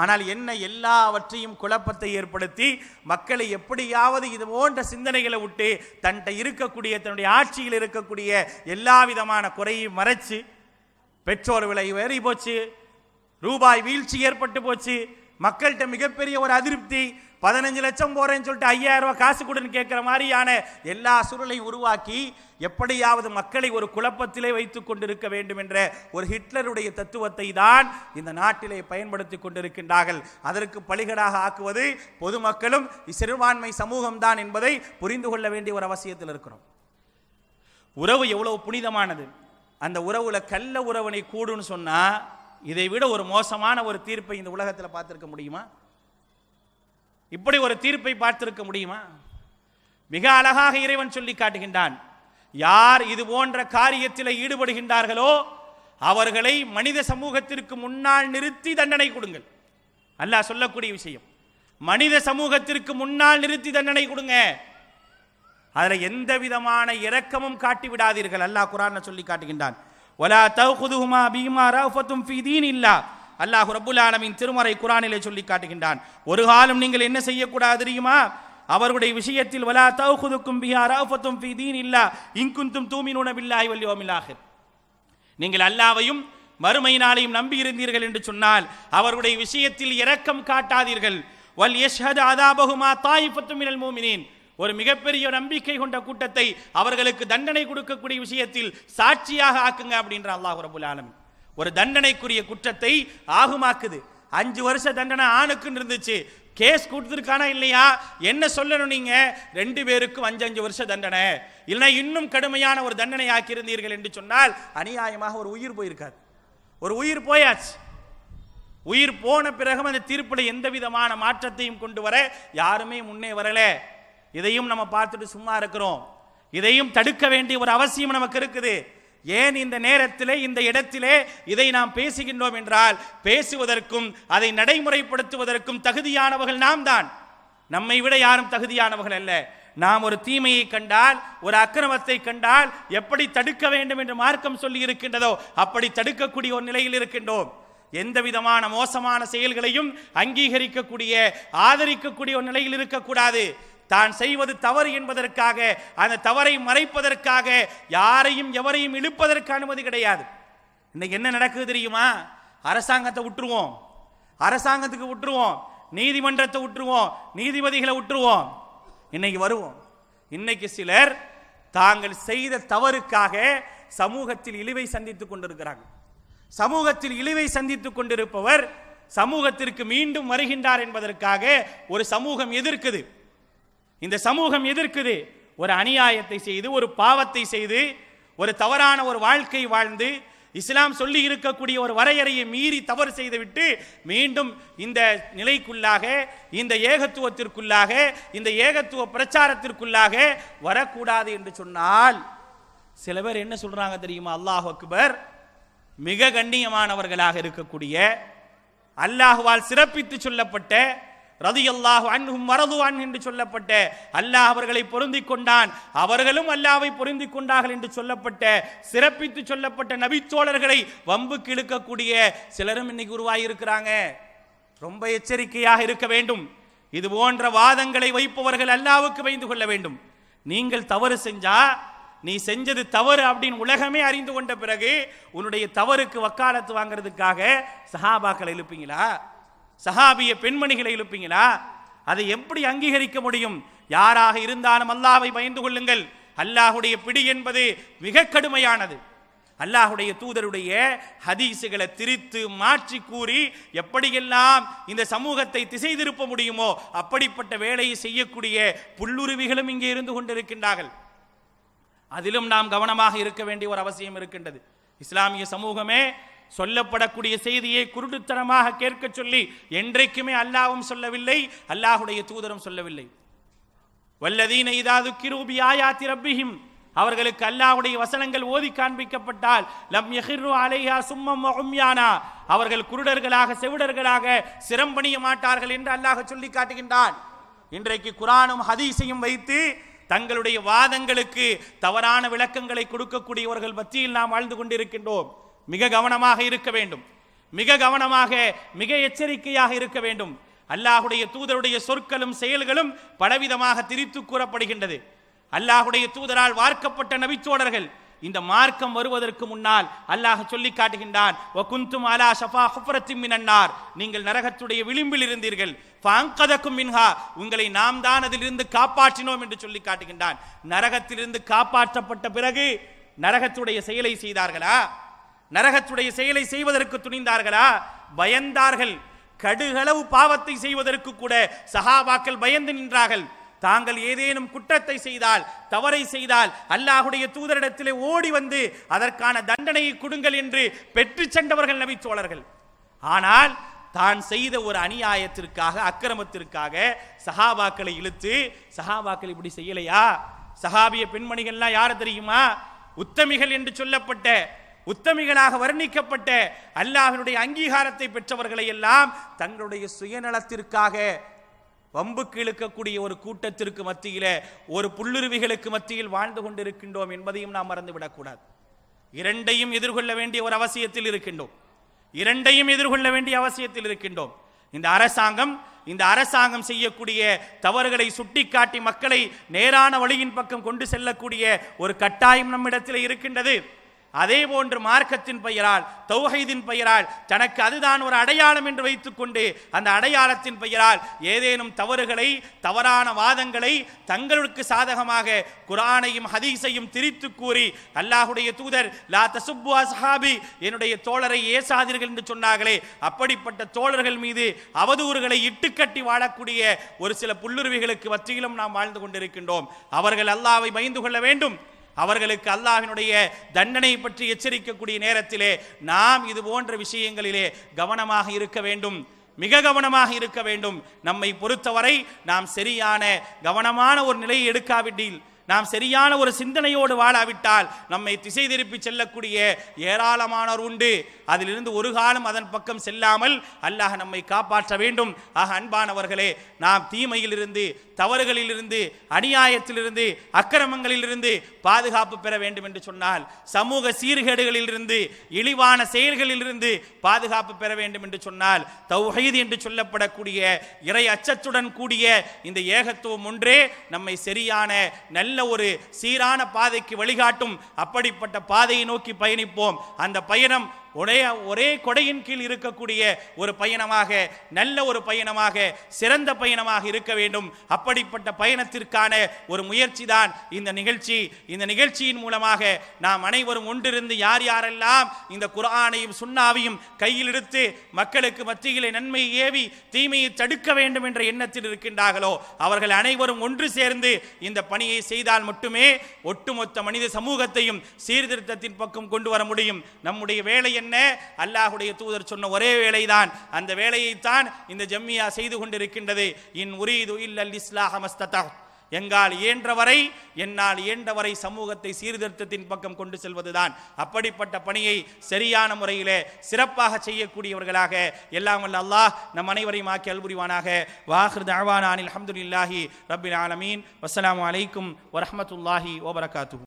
ஆனால் என்ன எல்லாவற்றையும் குழப்பத்தை ஏற்படுத்தி மக்களை எப்படியாவது இது போன்ற சிந்தனைகளை விட்டு தன்ட்ட இருக்கக்கூடிய தன்னுடைய ஆட்சியில் இருக்கக்கூடிய எல்லா விதமான குறையும் மறைச்சு பெட்ரோல் விலை ஏறி போச்சு ரூபாய் வீழ்ச்சி ஏற்பட்டு போச்சு மக்கள்கிட்ட மிகப்பெரிய ஒரு அதிருப்தி பதினஞ்சு லட்சம் போறேன்னு சொல்லிட்டு ஐயாயிரம் ரூபாய் காசு கொடுன்னு கேட்குற மாதிரியான எல்லா சுருளையும் உருவாக்கி எப்படியாவது மக்களை ஒரு குழப்பத்திலே வைத்து கொண்டிருக்க வேண்டும் என்ற ஒரு ஹிட்லருடைய தத்துவத்தை தான் இந்த நாட்டிலே பயன்படுத்தி கொண்டிருக்கின்றார்கள் அதற்கு பலிகடாக ஆக்குவது பொதுமக்களும் சிறுபான்மை சமூகம்தான் என்பதை புரிந்து கொள்ள வேண்டிய ஒரு அவசியத்தில் இருக்கிறோம் உறவு எவ்வளவு புனிதமானது அந்த உறவுல கள்ள உறவனை கூடுன்னு சொன்னால் இதை விட ஒரு மோசமான ஒரு தீர்ப்பை இந்த உலகத்தில் பார்த்துருக்க முடியுமா இப்படி ஒரு தீர்ப்பை பார்த்திருக்க முடியுமா மிக அழகாக இறைவன் சொல்லி காட்டுகின்றான் யார் இது போன்ற காரியத்தில் ஈடுபடுகின்றார்களோ அவர்களை மனித சமூகத்திற்கு முன்னால் நிறுத்தி தண்டனை கொடுங்கள் அல்லாஹ் சொல்லக்கூடிய விஷயம் மனித சமூகத்திற்கு முன்னால் நிறுத்தி தண்டனை கொடுங்க அதில் எந்த விதமான இரக்கமும் காட்டி விடாதீர்கள் அல்லாஹ் குரான் சொல்லி காட்டுகின்றான் ஒலா தௌஹுதுஹுமா பீமா ரஃபத்தும் ஃபீதீன் இல்லா அல்லாஹு ரபுல் ஆலமின் திருமறை குரானிலே சொல்லி காட்டுகின்றான் ஒரு காலம் நீங்கள் என்ன செய்யக்கூடாது தெரியுமா அவருடைய விஷயத்தில் வலா தௌஹுதுக்கும் பிஹா ரஃபத்தும் ஃபி தீன் இல்லா இங்குந்தும் தூமினுன பில்லாஹி வல் நீங்கள் அல்லாவையும் மறுமை நாளையும் நம்பி இருந்தீர்கள் என்று சொன்னால் அவருடைய விஷயத்தில் இரக்கம் காட்டாதீர்கள் வல் யஷ்ஹது அதாபகுமா தாயிஃபத்தும் இனல் மூமினின் ஒரு மிகப்பெரிய நம்பிக்கை கொண்ட கூட்டத்தை அவர்களுக்கு தண்டனை கொடுக்கக்கூடிய விஷயத்தில் சாட்சியாக ஆக்குங்க அப்படின்ற அல்லாஹ் ரபுல் ஆலமின் ஒரு தண்டனைக்குரிய குற்றத்தை ஆகுமாக்குது அஞ்சு வருஷ தண்டனை ஆணுக்குன்னு இருந்துச்சு கேஸ் கொடுத்துருக்கானா இல்லையா என்ன சொல்லணும் நீங்கள் ரெண்டு பேருக்கும் அஞ்சு அஞ்சு வருஷ தண்டனை இல்லைன்னா இன்னும் கடுமையான ஒரு தண்டனை ஆக்கியிருந்தீர்கள் என்று சொன்னால் அநியாயமாக ஒரு உயிர் போயிருக்காது ஒரு உயிர் போயாச்சு உயிர் போன பிறகும் அந்த தீர்ப்பில் எந்த விதமான மாற்றத்தையும் கொண்டு வர யாருமே முன்னே வரலை இதையும் நம்ம பார்த்துட்டு சும்மா இருக்கிறோம் இதையும் தடுக்க வேண்டிய ஒரு அவசியம் நமக்கு இருக்குது ஏன் இந்த நேரத்திலே இந்த இடத்திலே இதை நாம் பேசுகின்றோம் என்றால் பேசுவதற்கும் அதை நடைமுறைப்படுத்துவதற்கும் தகுதியானவர்கள் நாம் தான் நம்மை விட யாரும் தகுதியானவர்கள் அல்ல நாம் ஒரு தீமையை கண்டால் ஒரு அக்கிரமத்தை கண்டால் எப்படி தடுக்க வேண்டும் என்று மார்க்கம் சொல்லி இருக்கின்றதோ அப்படி தடுக்கக்கூடிய ஒரு நிலையில் இருக்கின்றோம் எந்த விதமான மோசமான செயல்களையும் அங்கீகரிக்கக்கூடிய ஆதரிக்கக்கூடிய ஒரு நிலையில் இருக்கக்கூடாது தான் செய்வது தவறு என்பதற்காக அந்த தவறை மறைப்பதற்காக யாரையும் எவரையும் இழுப்பதற்கு அனுமதி கிடையாது இன்னைக்கு என்ன நடக்குது தெரியுமா அரசாங்கத்தை விட்டுருவோம் அரசாங்கத்துக்கு விட்டுருவோம் நீதிமன்றத்தை விட்டுருவோம் நீதிபதிகளை விட்டுருவோம் இன்னைக்கு வருவோம் இன்னைக்கு சிலர் தாங்கள் செய்த தவறுக்காக சமூகத்தில் இழிவை சந்தித்துக் கொண்டிருக்கிறாங்க சமூகத்தில் இழிவை சந்தித்துக் கொண்டிருப்பவர் சமூகத்திற்கு மீண்டும் வருகின்றார் என்பதற்காக ஒரு சமூகம் எதிர்க்குது இந்த சமூகம் எதிர்க்குது ஒரு அநியாயத்தை செய்து ஒரு பாவத்தை செய்து ஒரு தவறான ஒரு வாழ்க்கை வாழ்ந்து இஸ்லாம் சொல்லி இருக்கக்கூடிய ஒரு வரையறையை மீறி தவறு செய்துவிட்டு மீண்டும் இந்த நிலைக்குள்ளாக இந்த ஏகத்துவத்திற்குள்ளாக இந்த ஏகத்துவ பிரச்சாரத்திற்குள்ளாக வரக்கூடாது என்று சொன்னால் சில பேர் என்ன சொல்றாங்க தெரியுமா அல்லாஹ் அக்பர் மிக கண்ணியமானவர்களாக இருக்கக்கூடிய அல்லாஹுவால் சிறப்பித்து சொல்லப்பட்ட ரதியல்லாஹு அன்ஹும் வரதுவான் என்று சொல்லப்பட்ட அல்லாஹ் அவர்களை பொருந்தி கொண்டான் அவர்களும் அல்லாவை பொருந்தி கொண்டார்கள் என்று சொல்லப்பட்ட சிறப்பித்து சொல்லப்பட்ட நபித்தோழர்களை வம்புக்கு இழுக்கக்கூடிய சிலரும் இன்னைக்கு உருவாகியிருக்கிறாங்க ரொம்ப எச்சரிக்கையாக இருக்க வேண்டும் இது போன்ற வாதங்களை வைப்பவர்கள் அல்லாவுக்கு வைந்து கொள்ள வேண்டும் நீங்கள் தவறு செஞ்சா நீ செஞ்சது தவறு அப்படின்னு உலகமே அறிந்து கொண்ட பிறகு உன்னுடைய தவறுக்கு வக்காலத்து வாங்கிறதுக்காக சஹாபாக்களை எழுப்பீங்களா சஹாபிய பெண்மணிகளை எழுப்பீங்களா அதை எப்படி அங்கீகரிக்க முடியும் யாராக இருந்தாலும் அல்லாவை பயந்து கொள்ளுங்கள் அல்லாஹுடைய பிடி என்பது மிக கடுமையானது அல்லாஹுடைய தூதருடைய ஹதீஸுகளை திரித்து மாற்றி கூறி எப்படியெல்லாம் இந்த சமூகத்தை திசை திருப்ப முடியுமோ அப்படிப்பட்ட வேலையை செய்யக்கூடிய புல்லுருவிகளும் இங்கே இருந்து கொண்டிருக்கின்றார்கள் அதிலும் நாம் கவனமாக இருக்க வேண்டிய ஒரு அவசியம் இருக்கின்றது இஸ்லாமிய சமூகமே சொல்லப்படக்கூடிய செய்தியை குருடுத்தனமாக கேட்க சொல்லி என்றைக்குமே அல்லாவும் சொல்லவில்லை அல்லாஹுடைய தூதரும் சொல்லவில்லை வல்லதீன இதாது கிருபி ஆயா ரப்பிஹிம் அவர்களுக்கு அல்லாவுடைய வசனங்கள் ஓதி காண்பிக்கப்பட்டால் லம் எஹிரு அலையா சும்மம் உம்யானா அவர்கள் குருடர்களாக செவிடர்களாக சிரம்பணிய மாட்டார்கள் என்று அல்லாஹ் சொல்லி காட்டுகின்றான் இன்றைக்கு குரானும் ஹதீஸையும் வைத்து தங்களுடைய வாதங்களுக்கு தவறான விளக்கங்களை கொடுக்கக்கூடியவர்கள் பற்றியில் நாம் வாழ்ந்து கொண்டிருக்கின்றோம் மிக கவனமாக இருக்க வேண்டும் மிக கவனமாக மிக எச்சரிக்கையாக இருக்க வேண்டும் அல்லாஹுடைய தூதருடைய சொற்களும் செயல்களும் பலவிதமாக திரித்து கூறப்படுகின்றது அல்லாஹுடைய தூதரால் வார்க்கப்பட்ட நபிச்சோடர்கள் இந்த மார்க்கம் வருவதற்கு முன்னால் அல்லாஹ் சொல்லி காட்டுகின்றான் வகுந்தும் அலா நீங்கள் நரகத்துடைய விளிம்பில் இருந்தீர்கள் மின்ஹா உங்களை நாம் தான் அதிலிருந்து காப்பாற்றினோம் என்று சொல்லி காட்டுகின்றான் நரகத்திலிருந்து காப்பாற்றப்பட்ட பிறகு நரகத்துடைய செயலை செய்தார்களா நரகத்துடைய செயலை செய்வதற்கு துணிந்தார்களா பயந்தார்கள் கடுகளவு பாவத்தை செய்வதற்கு கூட சஹாபாக்கள் பயந்து நின்றார்கள் தாங்கள் ஏதேனும் குற்றத்தை செய்தால் தவறை செய்தால் அல்லாஹுடைய தூதரிடத்திலே ஓடி வந்து அதற்கான தண்டனையை கொடுங்கள் என்று பெற்று சென்றவர்கள் நபி தோழர்கள் ஆனால் தான் செய்த ஒரு அநியாயத்திற்காக அக்கிரமத்திற்காக சஹாபாக்களை இழுத்து சஹாபாக்கள் இப்படி செய்யலையா சஹாபிய பெண்மணிகள்லாம் யார் தெரியுமா உத்தமிகள் என்று சொல்லப்பட்ட உத்தமிகளாக வர்ணிக்கப்பட்ட அல்லாஹினுடைய அங்கீகாரத்தை பெற்றவர்களை எல்லாம் தங்களுடைய சுயநலத்திற்காக வம்புக்கு இழுக்கக்கூடிய ஒரு கூட்டத்திற்கு மத்தியில் ஒரு புல்லுருவிகளுக்கு மத்தியில் வாழ்ந்து கொண்டிருக்கின்றோம் என்பதையும் நாம் மறந்துவிடக்கூடாது இரண்டையும் எதிர்கொள்ள வேண்டிய ஒரு அவசியத்தில் இருக்கின்றோம் இரண்டையும் எதிர்கொள்ள வேண்டிய அவசியத்தில் இருக்கின்றோம் இந்த அரசாங்கம் இந்த அரசாங்கம் செய்யக்கூடிய தவறுகளை சுட்டிக்காட்டி மக்களை நேரான வழியின் பக்கம் கொண்டு செல்லக்கூடிய ஒரு கட்டாயம் நம்மிடத்தில் இருக்கின்றது அதே போன்று மார்க்கத்தின் பெயரால் தௌஹைதின் பெயரால் தனக்கு அதுதான் ஒரு அடையாளம் என்று வைத்துக்கொண்டு அந்த அடையாளத்தின் பெயரால் ஏதேனும் தவறுகளை தவறான வாதங்களை தங்களுக்கு சாதகமாக குரானையும் ஹதீஸையும் திரித்து கூறி அல்லாஹுடைய தூதர் லா தசுப்பு அசஹாபி என்னுடைய தோழரை ஏசாதீர்கள் என்று சொன்னார்களே அப்படிப்பட்ட தோழர்கள் மீது அவதூறுகளை இட்டுக்கட்டி வாழக்கூடிய ஒரு சில புல்லுருவிகளுக்கு வற்றியிலும் நாம் வாழ்ந்து கொண்டிருக்கின்றோம் அவர்கள் அல்லாவை பயந்து கொள்ள வேண்டும் அவர்களுக்கு அல்லாஹினுடைய தண்டனை பற்றி எச்சரிக்கக்கூடிய நேரத்திலே நாம் இது போன்ற விஷயங்களிலே கவனமாக இருக்க வேண்டும் மிக கவனமாக இருக்க வேண்டும் நம்மை பொறுத்தவரை நாம் சரியான கவனமான ஒரு நிலையை எடுக்காவிட்டில் நாம் சரியான ஒரு சிந்தனையோடு வாழாவிட்டால் நம்மை திசை திருப்பி செல்லக்கூடிய ஏராளமானோர் உண்டு அதிலிருந்து ஒரு காலம் அதன் பக்கம் செல்லாமல் அல்லாஹ் நம்மை காப்பாற்ற வேண்டும் ஆக அன்பானவர்களே நாம் தீமையிலிருந்து தவறுகளிலிருந்து அநியாயத்திலிருந்து அக்கிரமங்களிலிருந்து பாதுகாப்பு பெற வேண்டும் என்று சொன்னால் சமூக சீர்கேடுகளிலிருந்து இழிவான செயல்களிலிருந்து பாதுகாப்பு பெற வேண்டும் என்று சொன்னால் தௌஹீத் என்று சொல்லப்படக்கூடிய இறை அச்சத்துடன் கூடிய இந்த ஏகத்துவம் ஒன்றே நம்மை சரியான நல்ல நல்ல ஒரு சீரான பாதைக்கு வழிகாட்டும் அப்படிப்பட்ட பாதையை நோக்கி பயணிப்போம் அந்த பயணம் ஒரே ஒரே கொடையின் கீழ் இருக்கக்கூடிய ஒரு பயணமாக நல்ல ஒரு பயணமாக சிறந்த பயணமாக இருக்க வேண்டும் அப்படிப்பட்ட பயணத்திற்கான ஒரு முயற்சி தான் இந்த நிகழ்ச்சி இந்த நிகழ்ச்சியின் மூலமாக நாம் அனைவரும் ஒன்றிருந்து யார் யாரெல்லாம் இந்த குரானையும் சுண்ணாவையும் கையில் எடுத்து மக்களுக்கு மத்தியிலே நன்மையை ஏவி தீமையை தடுக்க வேண்டும் என்ற எண்ணத்தில் இருக்கின்றார்களோ அவர்கள் அனைவரும் ஒன்று சேர்ந்து இந்த பணியை செய்தால் மட்டுமே ஒட்டுமொத்த மனித சமூகத்தையும் சீர்திருத்தத்தின் பக்கம் கொண்டு வர முடியும் நம்முடைய வேலை என்ன அல்லாஹுடைய தூதர் சொன்ன ஒரே வேலைதான் அந்த வேலையைத்தான் இந்த ஜம்மியா செய்து கொண்டிருக்கின்றது இன் உரீது இல்லல் இஸ்லாஹ மஸ்தத்தா எங்கால் இயன்றவரை என்னால் இயன்றவரை சமூகத்தை சீர்திருத்தத்தின் பக்கம் கொண்டு செல்வதுதான் அப்படிப்பட்ட பணியை சரியான முறையிலே சிறப்பாக செய்யக்கூடியவர்களாக எல்லாம் வல்ல அல்லாஹ் நம் அனைவரையும் ஆக்கி அல்புரிவானாக வாஹிரு தவானானில் அஹமதுல்லாஹி ரபில் ஆலமீன் வசலாம் அலைக்கும் வரமத்துல்லாஹி ஓபரகாத்து